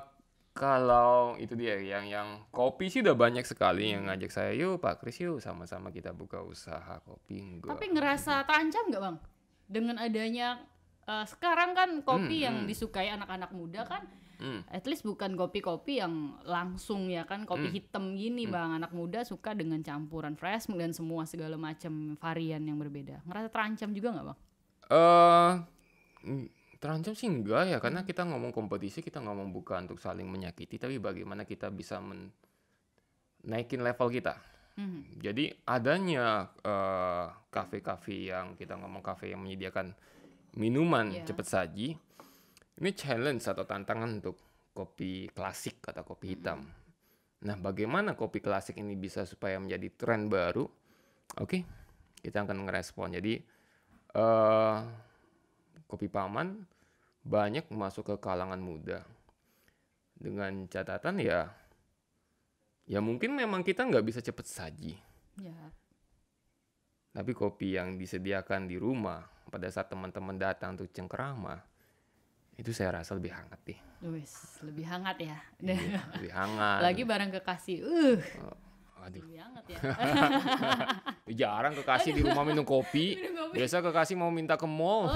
kalau itu dia yang yang kopi sih udah banyak sekali yang hmm. ngajak saya yuk Pak Kris yuk sama-sama kita buka usaha kopi gua. Tapi ngerasa terancam nggak bang dengan adanya uh, sekarang kan kopi hmm, yang hmm. disukai anak-anak muda kan? hmm. at least bukan kopi-kopi yang langsung ya kan kopi hmm. hitam gini hmm. bang anak muda suka dengan campuran fresh dan semua segala macam varian yang berbeda ngerasa terancam juga nggak bang? Uh, terancam sih enggak ya karena hmm. kita ngomong kompetisi kita ngomong bukan untuk saling menyakiti tapi bagaimana kita bisa men naikin level kita hmm jadi adanya eh, kafe-kafe uh, yang kita ngomong kafe yang menyediakan minuman yeah. cepat saji ini challenge atau tantangan untuk kopi klasik atau kopi hmm. hitam. Nah, bagaimana kopi klasik ini bisa supaya menjadi tren baru? Oke, okay, kita akan ngerespon. Jadi, uh, kopi paman banyak masuk ke kalangan muda. Dengan catatan ya, ya mungkin memang kita nggak bisa cepat saji. Ya. Tapi kopi yang disediakan di rumah pada saat teman-teman datang untuk cengkerama, itu saya rasa lebih hangat nih. Luis, lebih hangat ya. Iya, lebih hangat. Lagi barang kekasih. Uh. Oh, aduh. Lebih hangat ya. Jarang kekasih di rumah minum kopi. minum kopi. Biasa kekasih mau minta ke mall. Oh.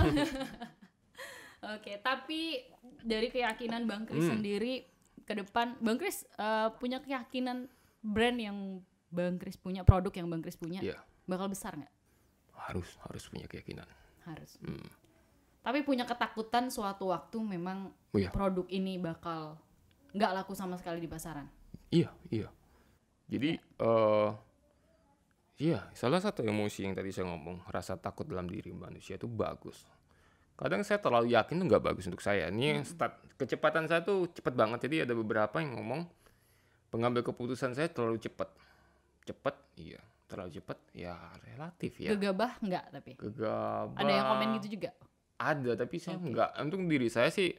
Oke, tapi dari keyakinan Bang Kris hmm. sendiri ke depan Bang Kris uh, punya keyakinan brand yang Bang Kris punya, produk yang Bang Kris punya yeah. bakal besar nggak? Harus, harus punya keyakinan. Harus. Hmm tapi punya ketakutan suatu waktu memang oh, iya. produk ini bakal nggak laku sama sekali di pasaran. Iya, iya. Jadi ya. uh, iya, salah satu emosi yang tadi saya ngomong, rasa takut dalam diri manusia itu bagus. Kadang saya terlalu yakin itu nggak bagus untuk saya. Ini hmm. start, kecepatan saya tuh cepet banget. Jadi ada beberapa yang ngomong pengambil keputusan saya terlalu cepat. Cepat, iya. Terlalu cepat, ya relatif ya. Gegabah nggak tapi? Gegabah. Ada yang komen gitu juga? ada tapi saya okay. nggak untuk diri saya sih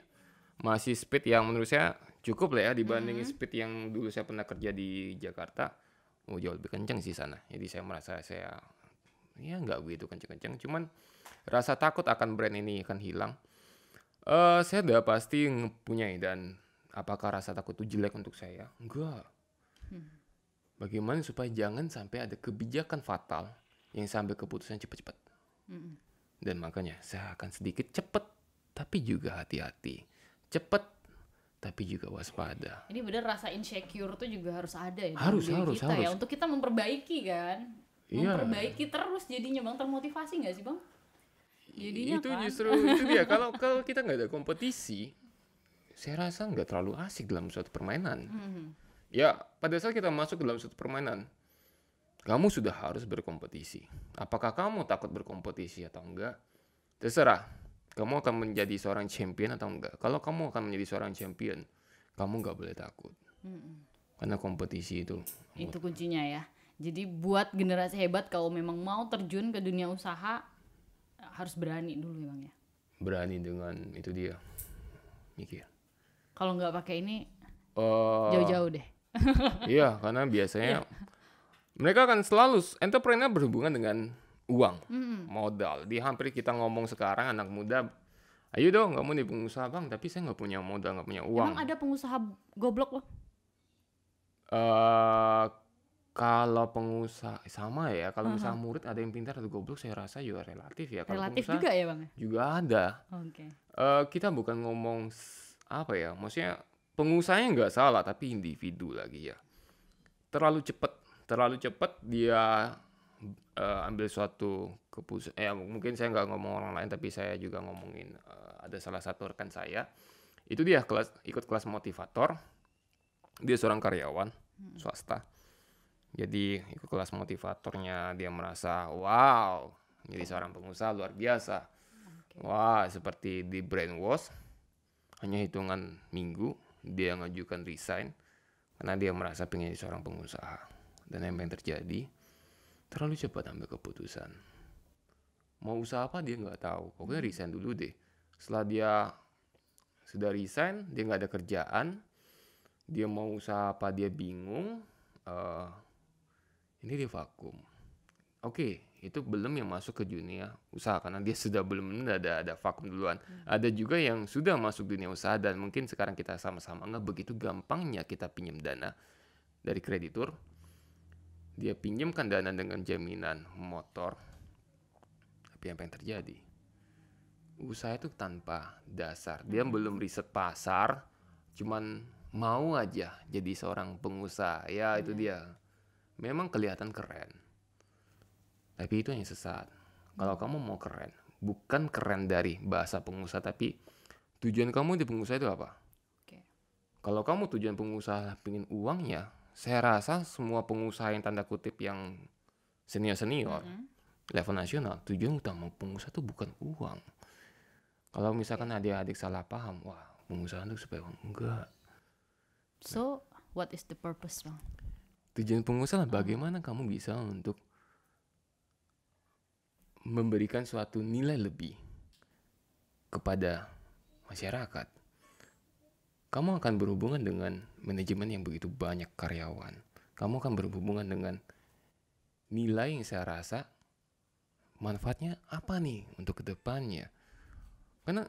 masih speed yang menurut saya cukup lah ya dibanding mm -hmm. speed yang dulu saya pernah kerja di Jakarta oh jauh lebih kencang sih sana jadi saya merasa saya ya nggak begitu kenceng-kenceng cuman rasa takut akan brand ini akan hilang uh, saya udah pasti mempunyai dan apakah rasa takut itu jelek untuk saya enggak hmm. bagaimana supaya jangan sampai ada kebijakan fatal yang sampai keputusan cepat-cepat hmm. Dan makanya saya akan sedikit cepat tapi juga hati-hati. Cepat tapi juga waspada. Ini bener rasa insecure tuh juga harus ada ya. Harus harus kita ya. harus. Ya untuk kita memperbaiki kan. Iya. Memperbaiki terus jadinya bang termotivasi nggak sih bang? Jadinya itu kan? justru itu dia kalau kalau kita nggak ada kompetisi, saya rasa nggak terlalu asik dalam suatu permainan. Mm -hmm. Ya pada saat kita masuk dalam suatu permainan, kamu sudah harus berkompetisi. Apakah kamu takut berkompetisi atau enggak? Terserah. Kamu akan menjadi seorang champion atau enggak? Kalau kamu akan menjadi seorang champion, kamu enggak boleh takut. Karena kompetisi itu. Itu kuncinya ya. Jadi buat generasi hebat kalau memang mau terjun ke dunia usaha harus berani dulu memang ya. Berani dengan itu dia. Mikir. Kalau enggak pakai ini eh, jauh-jauh deh. iya, karena biasanya iya mereka akan selalu entrepreneur berhubungan dengan uang mm. modal di hampir kita ngomong sekarang anak muda ayo dong kamu nih pengusaha bang tapi saya nggak punya modal nggak punya uang emang ada pengusaha goblok loh eh, uh, kalau pengusaha sama ya kalau uh -huh. misalnya murid ada yang pintar atau goblok saya rasa juga ya relatif ya kalau relatif juga ya bang ya? juga ada oke okay. uh, eh, kita bukan ngomong apa ya maksudnya pengusahanya nggak salah tapi individu lagi ya terlalu cepat terlalu cepat dia uh, ambil suatu keputusan eh mungkin saya nggak ngomong orang lain tapi saya juga ngomongin uh, ada salah satu rekan saya itu dia kelas ikut kelas motivator dia seorang karyawan hmm. swasta jadi ikut kelas motivatornya dia merasa wow jadi seorang pengusaha luar biasa wah wow, seperti di brainwash hanya hitungan minggu dia ngajukan resign karena dia merasa pengen jadi seorang pengusaha dan apa yang terjadi, terlalu cepat ambil keputusan. Mau usaha apa dia nggak tahu, pokoknya hmm. resign dulu deh. Setelah dia sudah resign, dia nggak ada kerjaan, dia mau usaha apa dia bingung, uh, ini dia vakum. Oke, okay, itu belum yang masuk ke dunia usaha karena dia sudah belum ada ada vakum duluan. Hmm. Ada juga yang sudah masuk dunia usaha dan mungkin sekarang kita sama-sama nggak begitu gampangnya kita pinjam dana dari kreditur dia pinjamkan dana dengan jaminan motor tapi apa yang terjadi usaha itu tanpa dasar dia hmm. belum riset pasar cuman mau aja jadi seorang pengusaha ya itu hmm. dia memang kelihatan keren tapi itu hanya sesat kalau kamu mau keren bukan keren dari bahasa pengusaha tapi tujuan kamu di pengusaha itu apa kalau kamu tujuan pengusaha pingin uangnya saya rasa semua pengusaha yang tanda kutip yang senior senior mm -hmm. level nasional tujuan utama pengusaha itu bukan uang kalau misalkan adik-adik salah paham wah pengusaha itu supaya uang enggak so what is the purpose bang tujuan pengusaha bagaimana kamu bisa untuk memberikan suatu nilai lebih kepada masyarakat kamu akan berhubungan dengan manajemen yang begitu banyak karyawan. Kamu akan berhubungan dengan nilai yang saya rasa manfaatnya apa nih untuk kedepannya. Karena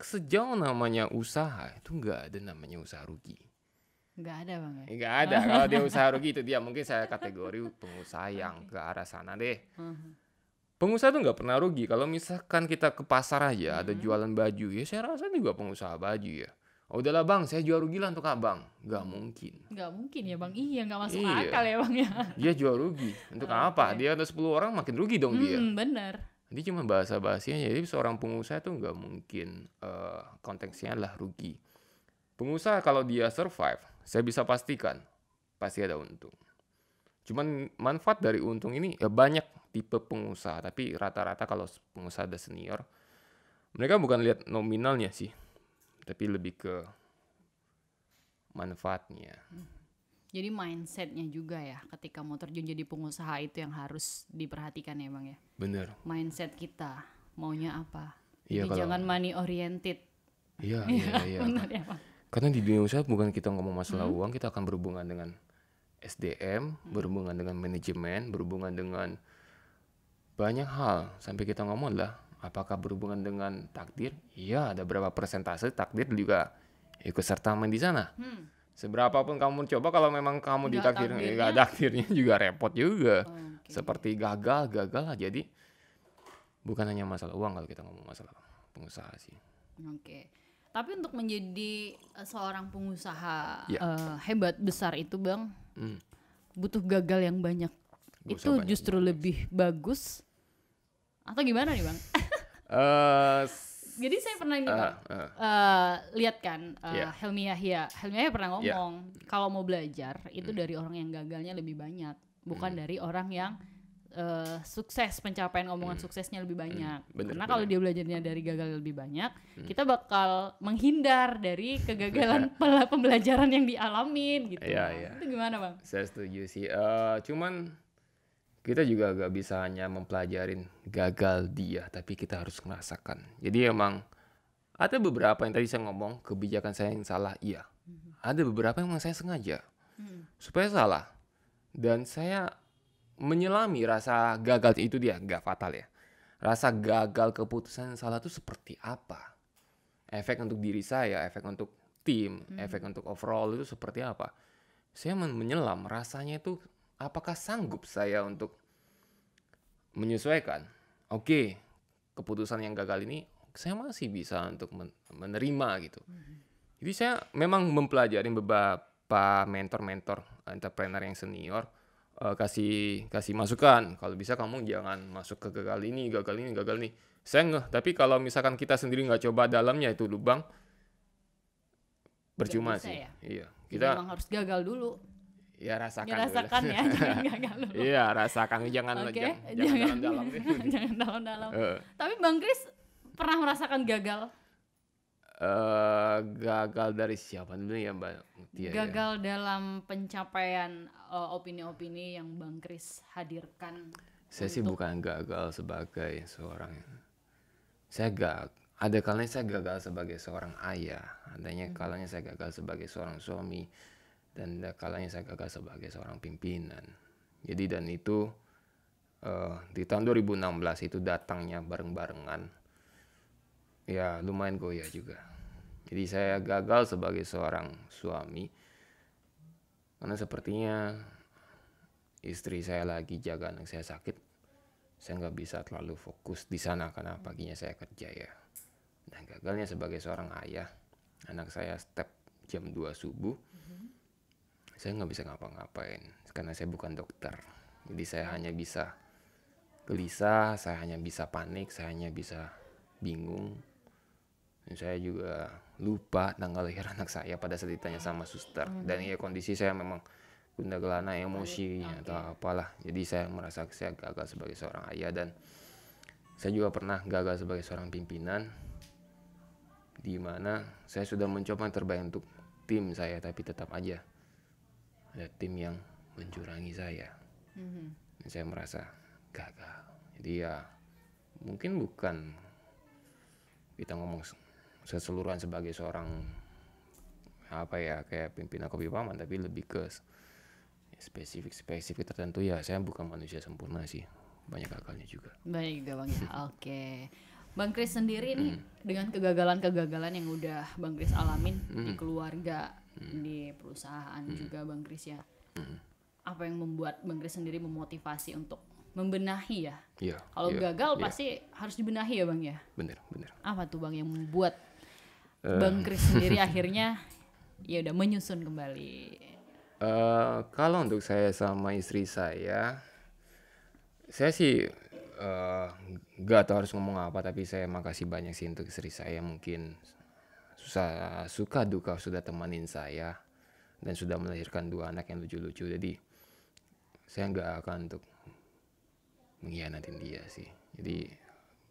sejauh namanya usaha itu nggak ada namanya usaha rugi. Nggak ada bang ya? Nggak ada. Oh. Kalau dia usaha rugi itu dia mungkin saya kategori pengusaha yang okay. ke arah sana deh. Uh-huh. Pengusaha tuh nggak pernah rugi. Kalau misalkan kita ke pasar aja hmm. ada jualan baju ya saya rasa juga pengusaha baju ya. Oh udahlah bang, saya jual rugi lah untuk abang. Gak hmm. mungkin. Gak mungkin ya bang, iya gak masuk iya. akal ya bang ya. Dia jual rugi. Untuk oh, apa? Dia ada 10 orang makin rugi dong hmm, dia. Bener. Jadi cuma bahasa bahasanya. Jadi seorang pengusaha tuh gak mungkin uh, konteksnya lah rugi. Pengusaha kalau dia survive, saya bisa pastikan pasti ada untung. Cuman manfaat dari untung ini ya banyak tipe pengusaha. Tapi rata-rata kalau pengusaha ada senior, mereka bukan lihat nominalnya sih tapi lebih ke manfaatnya. Hmm. Jadi mindsetnya juga ya, ketika mau terjun jadi pengusaha itu yang harus diperhatikan ya bang ya. Bener. Mindset kita maunya apa? Iya, jadi kalau, jangan money oriented. Iya iya, iya iya. Benar ya bang. Karena di dunia usaha bukan kita ngomong masalah hmm. uang, kita akan berhubungan dengan SDM, hmm. berhubungan dengan manajemen, berhubungan dengan banyak hal. Sampai kita ngomong lah Apakah berhubungan dengan takdir? Iya, ada berapa persentase takdir juga ikut serta main di sana. Hmm. Seberapa pun kamu coba kalau memang kamu di ditakdir takdirnya. ada takdirnya juga repot juga. Oh, okay. Seperti gagal, gagal lah. Jadi bukan hanya masalah uang kalau kita ngomong masalah pengusaha sih. Oke. Okay. Tapi untuk menjadi eh, seorang pengusaha ya. uh, hebat besar itu, Bang, hmm. butuh gagal yang banyak. Busa itu banyak justru banyak. lebih bagus atau gimana nih bang? Eh, Jadi saya pernah ini uh, uh, uh, lihat kan uh, eh, yeah. Helmi Yahya, Helmi Yahya pernah iya. ngomong yeah. kalau mau belajar itu hmm. dari orang yang gagalnya lebih banyak, bukan hmm. dari orang yang uh, sukses pencapaian omongan hmm. suksesnya lebih banyak. Hmm. Bener, Karena kalau dia belajarnya dari gagal lebih banyak, hmm. kita bakal menghindar dari kegagalan pembelajaran yang dialamin gitu. Yeah, yeah. Itu gimana, Bang? Saya setuju sih. Uh, cuman kita juga gak bisa hanya mempelajarin gagal dia, tapi kita harus merasakan. Jadi emang ada beberapa yang tadi saya ngomong kebijakan saya yang salah, iya. Mm-hmm. Ada beberapa yang emang saya sengaja mm. supaya salah. Dan saya menyelami rasa gagal itu dia, gak fatal ya. Rasa gagal keputusan yang salah itu seperti apa? Efek untuk diri saya, efek untuk tim, mm. efek untuk overall itu seperti apa? Saya menyelam rasanya itu apakah sanggup saya untuk menyesuaikan? Oke, keputusan yang gagal ini saya masih bisa untuk menerima gitu. Mm-hmm. Jadi saya memang mempelajari beberapa mentor-mentor entrepreneur yang senior uh, kasih kasih masukan kalau bisa kamu jangan masuk ke gagal ini, gagal ini, gagal ini. Saya nggak. tapi kalau misalkan kita sendiri nggak coba dalamnya itu lubang percuma sih. Ya? Iya. Kita memang harus gagal dulu. Ya rasakan. Ya, rasakan ya, jangan Iya rasakan, jangan okay. jangan, jangan dalam dalam. jangan dalam dalam. Tapi Bang Kris pernah merasakan gagal? Uh, gagal dari siapa dulu ya Mbak Tia? Iya. Gagal ya. dalam pencapaian eh, opini-opini uh, yang Bang Kris hadirkan. Saya untuk... sih bukan gagal sebagai seorang. Ya. Saya gagal. ada kalanya saya gagal sebagai seorang ayah, adanya hmm. kalanya saya gagal sebagai seorang suami dan eh, kalanya saya gagal sebagai seorang pimpinan. Jadi dan itu uh, di tahun 2016 itu datangnya bareng-barengan. Ya lumayan goyah juga. Jadi saya gagal sebagai seorang suami karena sepertinya istri saya lagi jaga anak saya sakit. Saya nggak bisa terlalu fokus di sana karena paginya saya kerja ya. Dan gagalnya sebagai seorang ayah, anak saya step jam 2 subuh, saya nggak bisa ngapa-ngapain karena saya bukan dokter jadi saya hanya bisa gelisah saya hanya bisa panik saya hanya bisa bingung dan saya juga lupa tanggal lahir anak saya pada saat ditanya sama suster hmm. dan ya kondisi saya memang bunda gelana emosi atau apalah jadi saya merasa saya gagal sebagai seorang ayah dan saya juga pernah gagal sebagai seorang pimpinan di mana saya sudah mencoba yang terbaik untuk tim saya tapi tetap aja ada tim yang mencurangi saya mm-hmm. saya merasa gagal jadi ya mungkin bukan kita ngomong keseluruhan sebagai seorang apa ya kayak pimpinan kopi paman tapi lebih ke spesifik spesifik tertentu ya saya bukan manusia sempurna sih banyak gagalnya juga banyak gagalnya oke okay. Bang Kris sendiri nih mm. dengan kegagalan-kegagalan yang udah Bang Kris alamin mm. di hmm. keluarga, mm. di perusahaan mm. juga Bang Kris ya. Mm. Apa yang membuat Bang Kris sendiri memotivasi untuk membenahi ya? Iya. Kalau iya, gagal iya. pasti harus dibenahi ya, Bang ya? Bener, bener. Apa tuh Bang yang membuat uh. Bang Kris sendiri akhirnya ya udah menyusun kembali? Uh, kalau untuk saya sama istri saya, saya sih Eh, nggak uh, tahu harus ngomong apa tapi saya makasih banyak sih untuk istri saya mungkin susah suka duka sudah temanin saya dan sudah melahirkan dua anak yang lucu-lucu jadi saya nggak akan untuk mengkhianatin dia sih jadi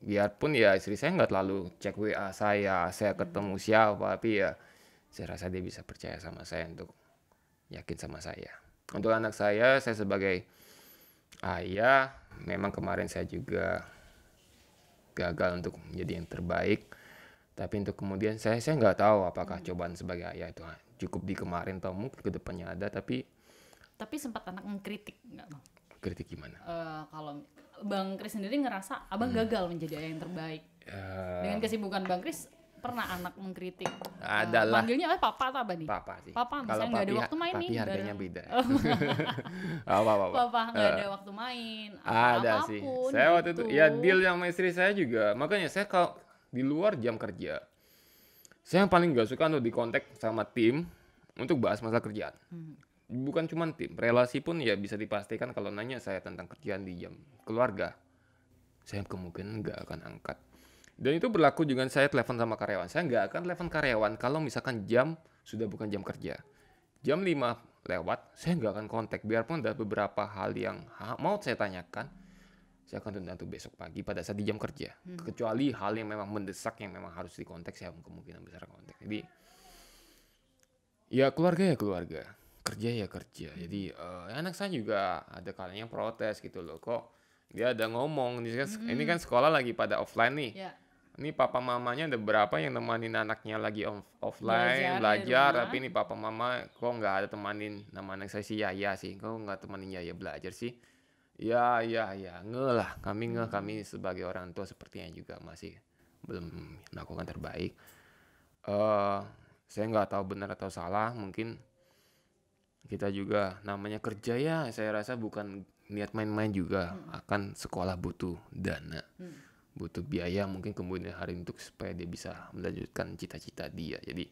biarpun ya istri saya nggak terlalu cek WA saya saya ketemu siapa tapi ya saya rasa dia bisa percaya sama saya untuk yakin sama saya untuk anak saya saya sebagai ayah iya. memang kemarin saya juga gagal untuk menjadi yang terbaik tapi untuk kemudian saya saya nggak tahu apakah hmm. cobaan sebagai ayah itu cukup di kemarin atau mungkin ke depannya ada tapi tapi sempat anak mengkritik nggak bang kritik gimana uh, kalau bang Kris sendiri ngerasa abang hmm. gagal menjadi ayah yang terbaik uh, dengan kesibukan bang Kris pernah anak mengkritik? Adalah. Nah, uh, panggilnya apa? Eh, papa atau apa nih? Papa sih. Papa, kalau nggak ada waktu main nih. Papi harganya beda. Oh. apa apa. Papa nggak ada eh, waktu main. Ada apapun, sih. Saya waktu itu, ya gitu. deal yang sama istri saya juga. Makanya saya kalau di luar jam kerja, saya yang paling nggak suka tuh di kontak sama tim untuk bahas masalah kerjaan. Hmm. Bukan cuma tim, relasi pun ya bisa dipastikan kalau nanya saya tentang kerjaan di jam keluarga, saya kemungkinan nggak akan angkat dan itu berlaku juga saya telepon sama karyawan. Saya nggak akan telepon karyawan kalau misalkan jam sudah bukan jam kerja. Jam 5 lewat, saya nggak akan kontak. Biarpun ada beberapa hal yang mau saya tanyakan, saya akan tunda besok pagi pada saat di jam kerja. Hmm. Kecuali hal yang memang mendesak, yang memang harus dikontak, saya kemungkinan besar kontak. Jadi, ya keluarga ya keluarga. Kerja ya kerja. Hmm. Jadi, uh, anak saya juga ada kalanya protes gitu loh. Kok dia ada ngomong, ini kan, hmm. kan sekolah lagi pada offline nih. Ya ini papa mamanya ada berapa yang temanin anaknya lagi off offline belajar, belajar tapi ini papa mama kok nggak ada temanin nama anak saya sih Yaya sih kok nggak temanin yaya belajar sih ya ya ya ngelah kami nge hmm. kami sebagai orang tua sepertinya juga masih belum melakukan terbaik uh, saya nggak tahu benar atau salah mungkin kita juga namanya kerja ya saya rasa bukan niat main-main juga hmm. akan sekolah butuh dana hmm butuh biaya mungkin kemudian hari untuk supaya dia bisa melanjutkan cita-cita dia jadi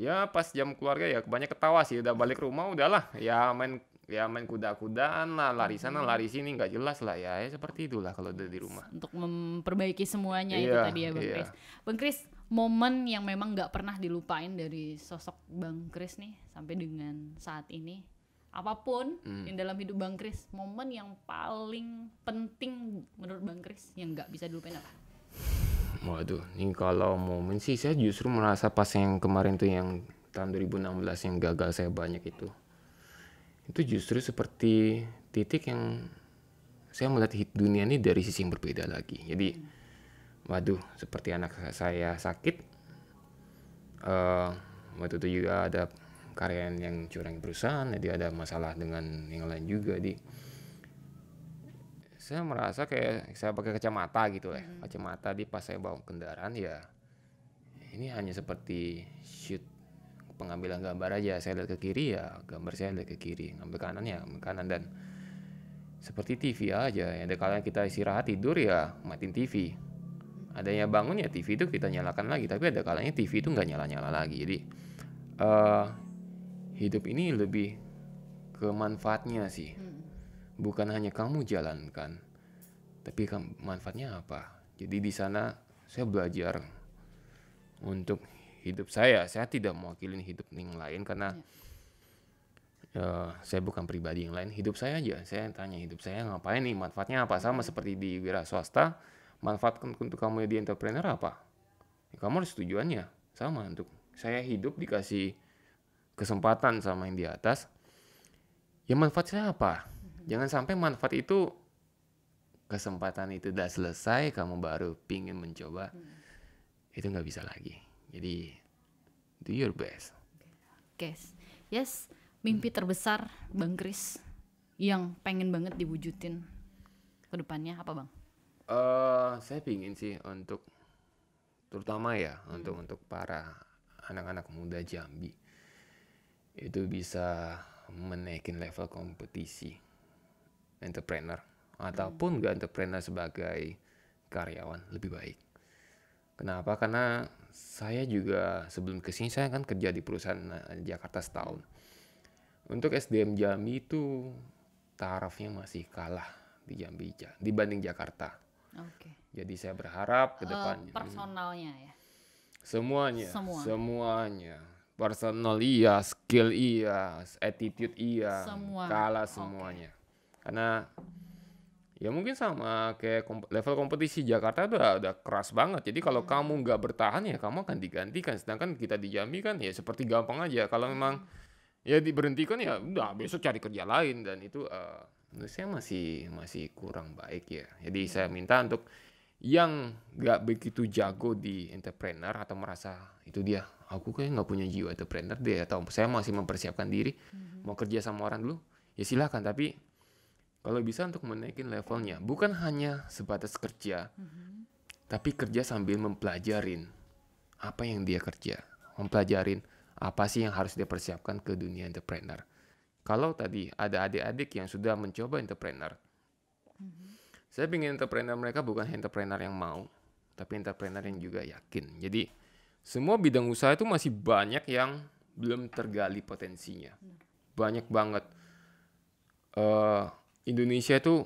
ya pas jam keluarga ya banyak ketawa sih udah balik rumah udahlah ya main ya main kuda-kudaan lah lari sana hmm. lari sini nggak jelas lah ya, ya seperti itulah kalau udah di rumah untuk memperbaiki semuanya iya, itu tadi ya bang iya. Kris bang Kris momen yang memang nggak pernah dilupain dari sosok bang Kris nih sampai dengan saat ini apapun hmm. yang dalam hidup Bang Kris, momen yang paling penting menurut Bang Kris yang nggak bisa dilupain apa? Waduh, ini kalau momen sih saya justru merasa pas yang kemarin tuh yang tahun 2016 yang gagal saya banyak itu. Itu justru seperti titik yang saya melihat dunia ini dari sisi yang berbeda lagi. Jadi hmm. waduh, seperti anak saya sakit uh, waktu itu juga ada karyawan yang curang perusahaan jadi ada masalah dengan yang lain juga di saya merasa kayak saya pakai kacamata gitu lah ya. hmm. kacamata di pas saya bawa kendaraan ya ini hanya seperti shoot pengambilan gambar aja saya lihat ke kiri ya gambar saya lihat ke kiri ngambil kanan ya ngambil kanan dan seperti TV aja ya ada kalian kita istirahat tidur ya matiin TV adanya bangun ya TV itu kita nyalakan lagi tapi ada kalanya TV itu nggak nyala nyala lagi jadi uh, hidup ini lebih ke manfaatnya sih hmm. bukan hanya kamu jalankan tapi manfaatnya apa jadi di sana saya belajar untuk hidup saya saya tidak mewakilin hidup yang lain karena yeah. Ya. uh, saya bukan pribadi yang lain hidup saya aja saya tanya hidup saya ngapain nih manfaatnya apa sama hmm. seperti di wira swasta manfaat untuk kamu jadi entrepreneur apa ya, kamu harus tujuannya sama untuk saya hidup dikasih kesempatan sama yang di atas, ya manfaatnya apa? Jangan sampai manfaat itu kesempatan itu udah selesai, kamu baru pingin mencoba, mm. itu nggak bisa lagi. Jadi do your best. Yes, yes, mimpi terbesar Bang Kris yang pengen banget diwujudin kedepannya apa Bang? Uh, saya pingin sih untuk terutama ya hmm. untuk untuk para anak-anak muda Jambi itu bisa menaikin level kompetisi entrepreneur ataupun hmm. gak entrepreneur sebagai karyawan lebih baik. Kenapa? Karena saya juga sebelum kesini saya kan kerja di perusahaan eh, Jakarta setahun. Untuk SDM Jambi itu tarafnya masih kalah di Jambi dibanding Jakarta. Jadi saya berharap ke eh, depannya. Uh, personalnya ya. Semuanya. Semua. Semuanya personal iya, skill iya, attitude iya, Semua. kalah semuanya. Okay. Karena ya mungkin sama kayak komp level kompetisi Jakarta udah udah keras banget. Jadi kalau hmm. kamu nggak bertahan ya kamu akan digantikan. Sedangkan kita dijamin kan ya seperti gampang aja. Kalau hmm. memang ya diberhentikan ya udah besok cari kerja lain dan itu uh, menurut saya masih masih kurang baik ya. Jadi hmm. saya minta untuk yang gak begitu jago di entrepreneur atau merasa itu dia aku kayak nggak punya jiwa entrepreneur deh atau saya masih mempersiapkan diri mm-hmm. mau kerja sama orang dulu ya silahkan tapi kalau bisa untuk menaikin levelnya bukan hanya sebatas kerja mm-hmm. tapi kerja sambil mempelajarin apa yang dia kerja mempelajarin apa sih yang harus dia persiapkan ke dunia entrepreneur kalau tadi ada adik-adik yang sudah mencoba entrepreneur mm-hmm saya ingin entrepreneur mereka bukan entrepreneur yang mau tapi entrepreneur yang juga yakin jadi semua bidang usaha itu masih banyak yang belum tergali potensinya banyak banget uh, Indonesia itu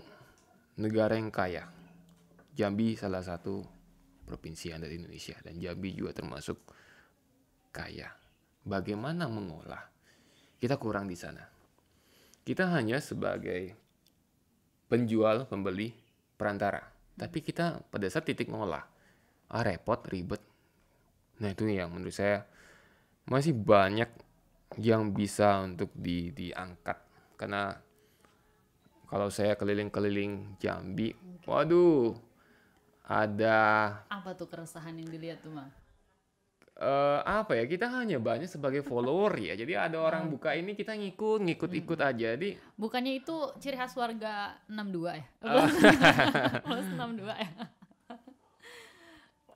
negara yang kaya Jambi salah satu provinsi yang ada di Indonesia dan Jambi juga termasuk kaya bagaimana mengolah kita kurang di sana kita hanya sebagai penjual pembeli perantara. Tapi kita pada saat titik mengolah, ah repot, ribet. Nah itu yang menurut saya masih banyak yang bisa untuk di, diangkat. Karena kalau saya keliling-keliling Jambi, waduh ada... Apa tuh keresahan yang dilihat tuh, Mah? uh, apa ya kita hanya banyak sebagai follower ya jadi ada orang buka ini kita ngikut ngikut hmm. ikut aja jadi bukannya itu ciri khas warga 62 ya plus ah. 62 ya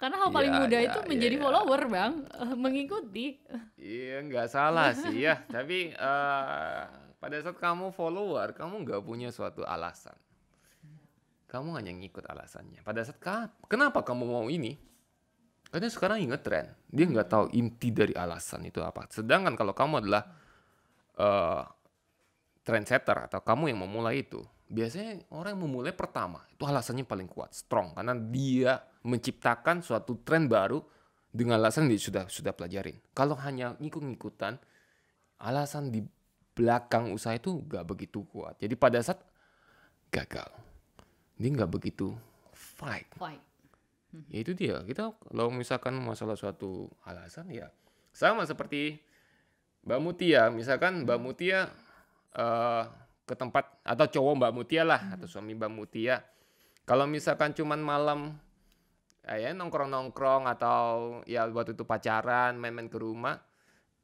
karena hal paling ya, mudah ya, itu iya, menjadi ya, follower bang eh, mengikuti iya nggak salah sih ya tapi uh, pada saat kamu follower kamu nggak punya suatu alasan kamu hanya ngikut alasannya pada saat kenapa kamu mau ini karena sekarang ingat tren, dia nggak tahu inti dari alasan itu apa. Sedangkan kalau kamu adalah uh, trendsetter atau kamu yang memulai itu, biasanya orang yang memulai pertama itu alasannya paling kuat, strong, karena dia menciptakan suatu tren baru dengan alasan dia sudah sudah pelajarin. Kalau hanya ngikut-ngikutan, alasan di belakang usaha itu nggak begitu kuat. Jadi pada saat gagal, dia nggak begitu fight. fight. Hmm. Ya itu dia. Kita kalau misalkan masalah suatu alasan ya sama seperti Mbak Mutia, misalkan Mbak hmm. Mutia uh, ke tempat atau cowok Mbak Mutia lah hmm. atau suami Mbak Mutia. Kalau misalkan cuman malam ya nongkrong-nongkrong atau ya buat itu pacaran, main-main ke rumah,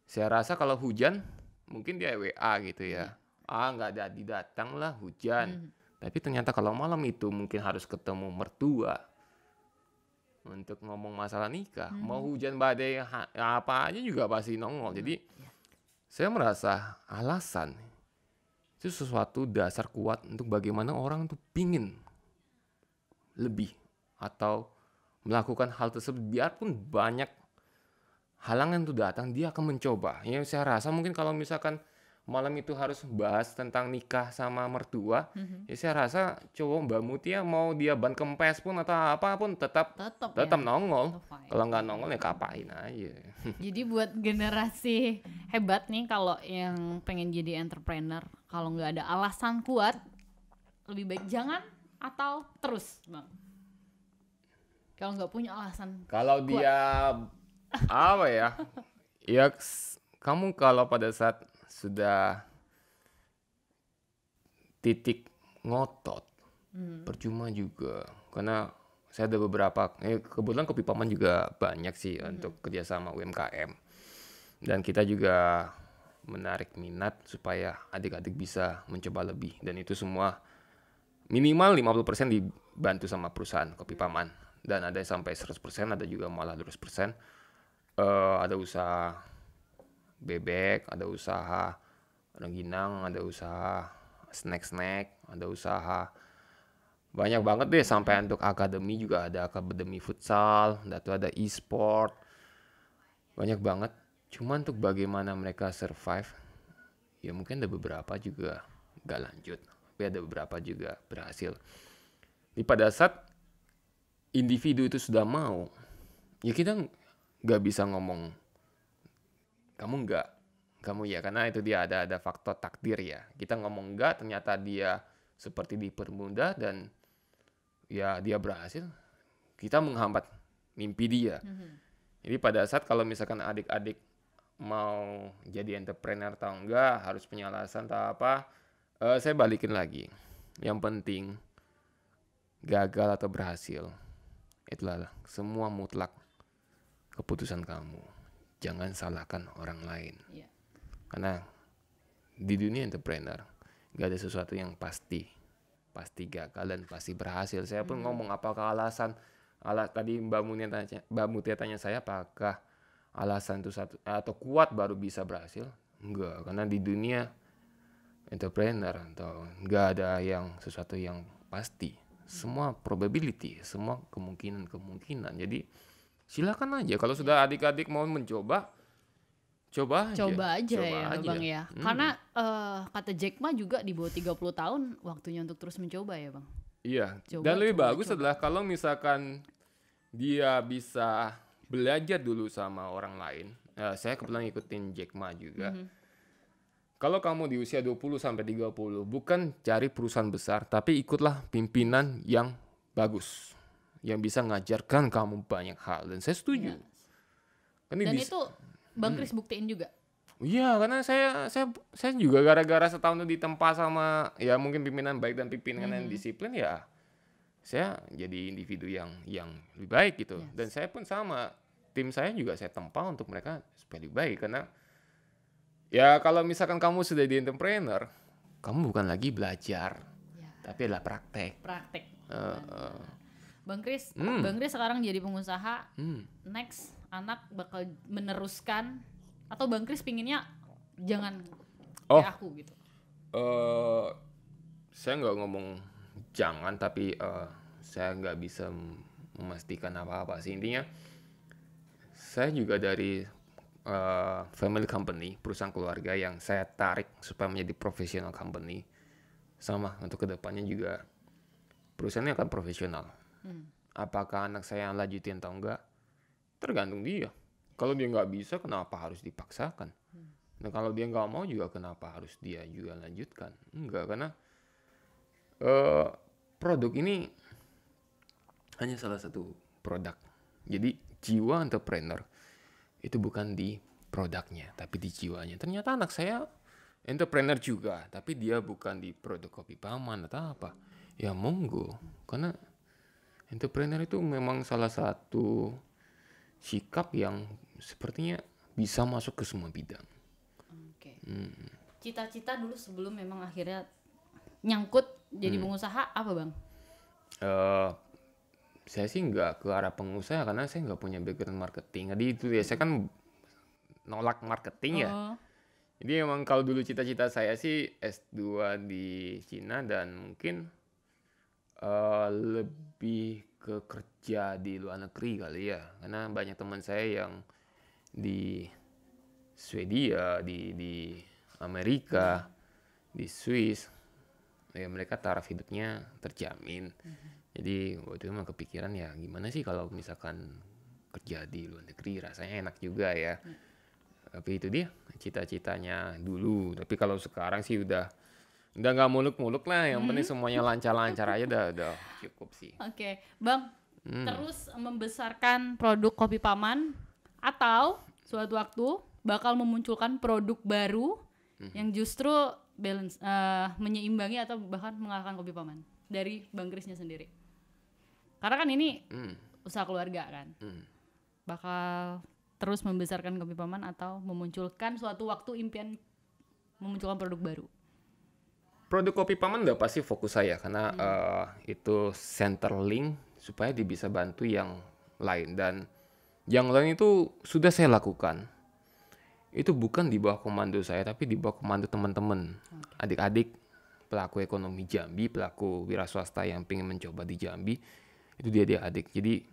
saya rasa kalau hujan mungkin dia WA gitu ya. Hmm. Ah, nggak ada datang lah hujan. Hmm. Tapi ternyata kalau malam itu mungkin harus ketemu mertua untuk ngomong masalah nikah hmm. mau hujan badai apa aja juga pasti nongol jadi ya. saya merasa alasan itu sesuatu dasar kuat untuk bagaimana orang itu pingin lebih atau melakukan hal tersebut biarpun banyak halangan itu datang dia akan mencoba yang saya rasa mungkin kalau misalkan malam itu harus bahas tentang nikah sama mertua, mm-hmm. ya saya rasa cowok Mbak Mutia mau dia ban kempes pun atau apapun tetap tetap, tetap ya. nongol. Kalau nggak nongol ya kapain aja. Jadi buat generasi hebat nih kalau yang pengen jadi entrepreneur, kalau nggak ada alasan kuat, lebih baik jangan atau terus, Bang. Kalau nggak punya alasan. Kalau dia apa ya? ya kamu kalau pada saat sudah titik ngotot hmm. percuma juga karena saya ada beberapa eh, kebetulan kopi paman juga banyak sih hmm. untuk kerjasama UMKM dan kita juga menarik minat supaya adik-adik bisa mencoba lebih dan itu semua minimal 50% dibantu sama perusahaan kopi hmm. paman dan ada sampai 100% ada juga malah 100% uh, eh, ada usaha bebek ada usaha, orang Ginang ada usaha, snack-snack ada usaha. Banyak banget deh sampai untuk akademi juga ada akademi futsal, dan ada e-sport. Banyak banget. cuman untuk bagaimana mereka survive, ya mungkin ada beberapa juga gak lanjut. Tapi ada beberapa juga berhasil. Di pada saat individu itu sudah mau, ya kita nggak bisa ngomong kamu enggak kamu ya karena itu dia ada ada faktor takdir ya kita ngomong enggak ternyata dia seperti dipermudah dan ya dia berhasil kita menghambat mimpi dia mm-hmm. jadi pada saat kalau misalkan adik-adik mau jadi entrepreneur atau enggak harus punya alasan atau apa uh, saya balikin lagi yang penting gagal atau berhasil itulah semua mutlak keputusan kamu jangan salahkan orang lain. Yeah. Karena di dunia entrepreneur gak ada sesuatu yang pasti, pasti gagal dan pasti berhasil. Saya pun mm apa ngomong apakah alasan ala tadi Mbak Mutia tanya Mbak Mutia tanya saya apakah alasan itu satu atau kuat baru bisa berhasil? Enggak, karena di dunia entrepreneur atau enggak ada yang sesuatu yang pasti. Semua probability, semua kemungkinan-kemungkinan. Jadi silakan aja kalau sudah adik-adik mau mencoba coba coba aja coba ya aja. bang ya hmm. karena uh, kata Jack Ma juga di bawah 30 tahun waktunya untuk terus mencoba ya bang iya coba, dan lebih coba, bagus coba. adalah kalau misalkan dia bisa belajar dulu sama orang lain uh, saya kebetulan ikutin Jack Ma juga mm -hmm. Kalau kamu di usia 20 sampai 30, bukan cari perusahaan besar, tapi ikutlah pimpinan yang bagus yang bisa ngajarkan kamu banyak hal dan saya setuju. Ya. Kan dan bisa, itu Bang hmm. Kris hmm. buktiin juga. Iya, karena saya saya saya juga gara-gara setahun itu ditempa sama ya mungkin pimpinan baik dan pimpinan hmm. yang disiplin ya saya jadi individu yang yang lebih baik gitu. Yes. Dan saya pun sama tim saya juga saya tempa untuk mereka supaya lebih baik karena ya kalau misalkan kamu sudah di entrepreneur, kamu bukan lagi belajar, ya. tapi adalah praktek. Praktek. uh, Bang Kris, hmm. Bang Kris sekarang jadi pengusaha. Hmm. Next anak bakal meneruskan atau Bang Kris pinginnya jangan oh. kayak aku gitu. Uh, saya nggak ngomong jangan tapi uh, saya nggak bisa memastikan apa-apa sih intinya. Saya juga dari uh, family company, perusahaan keluarga yang saya tarik supaya menjadi professional company. Sama untuk kedepannya juga perusahaannya akan profesional hmm. apakah anak saya yang lanjutin atau enggak tergantung dia kalau dia nggak bisa kenapa harus dipaksakan hmm. nah kalau dia nggak mau juga kenapa harus dia juga lanjutkan enggak karena uh, produk ini hanya salah satu produk jadi jiwa entrepreneur itu bukan di produknya tapi di jiwanya ternyata anak saya entrepreneur juga tapi dia bukan di produk kopi paman atau apa ya monggo karena entrepreneur itu memang salah satu sikap yang sepertinya bisa masuk ke semua bidang. Oke. Okay. Hmm. Cita-cita dulu sebelum memang akhirnya nyangkut jadi hmm. pengusaha apa bang? Uh, saya sih nggak ke arah pengusaha karena saya nggak punya background marketing. Jadi itu ya saya kan nolak marketing ya. Oh. Jadi emang kalau dulu cita-cita saya sih S2 di Cina dan mungkin uh, lebih ke kerja di luar negeri kali ya karena banyak teman saya yang di Swedia di di Amerika di Swiss ya mereka taraf hidupnya terjamin mm-hmm. jadi waktu itu memang kepikiran ya gimana sih kalau misalkan kerja di luar negeri rasanya enak juga ya mm. tapi itu dia cita-citanya dulu tapi kalau sekarang sih udah Udah nggak muluk-muluk lah, yang hmm. penting semuanya lancar-lancar aja udah, udah cukup sih. Oke, okay. Bang, hmm. terus membesarkan produk kopi paman atau suatu waktu bakal memunculkan produk baru hmm. yang justru balance uh, menyeimbangi atau bahkan mengalahkan kopi paman dari Bang Krisnya sendiri. Karena kan ini hmm. usaha keluarga kan. Hmm. Bakal terus membesarkan kopi paman atau memunculkan suatu waktu impian memunculkan produk baru Produk kopi paman udah pasti fokus saya karena hmm. uh, itu center link supaya dia bisa bantu yang lain dan yang lain itu sudah saya lakukan. Itu bukan di bawah komando saya tapi di bawah komando teman-teman, okay. adik-adik pelaku ekonomi Jambi, pelaku wira swasta yang ingin mencoba di Jambi itu dia dia adik. Jadi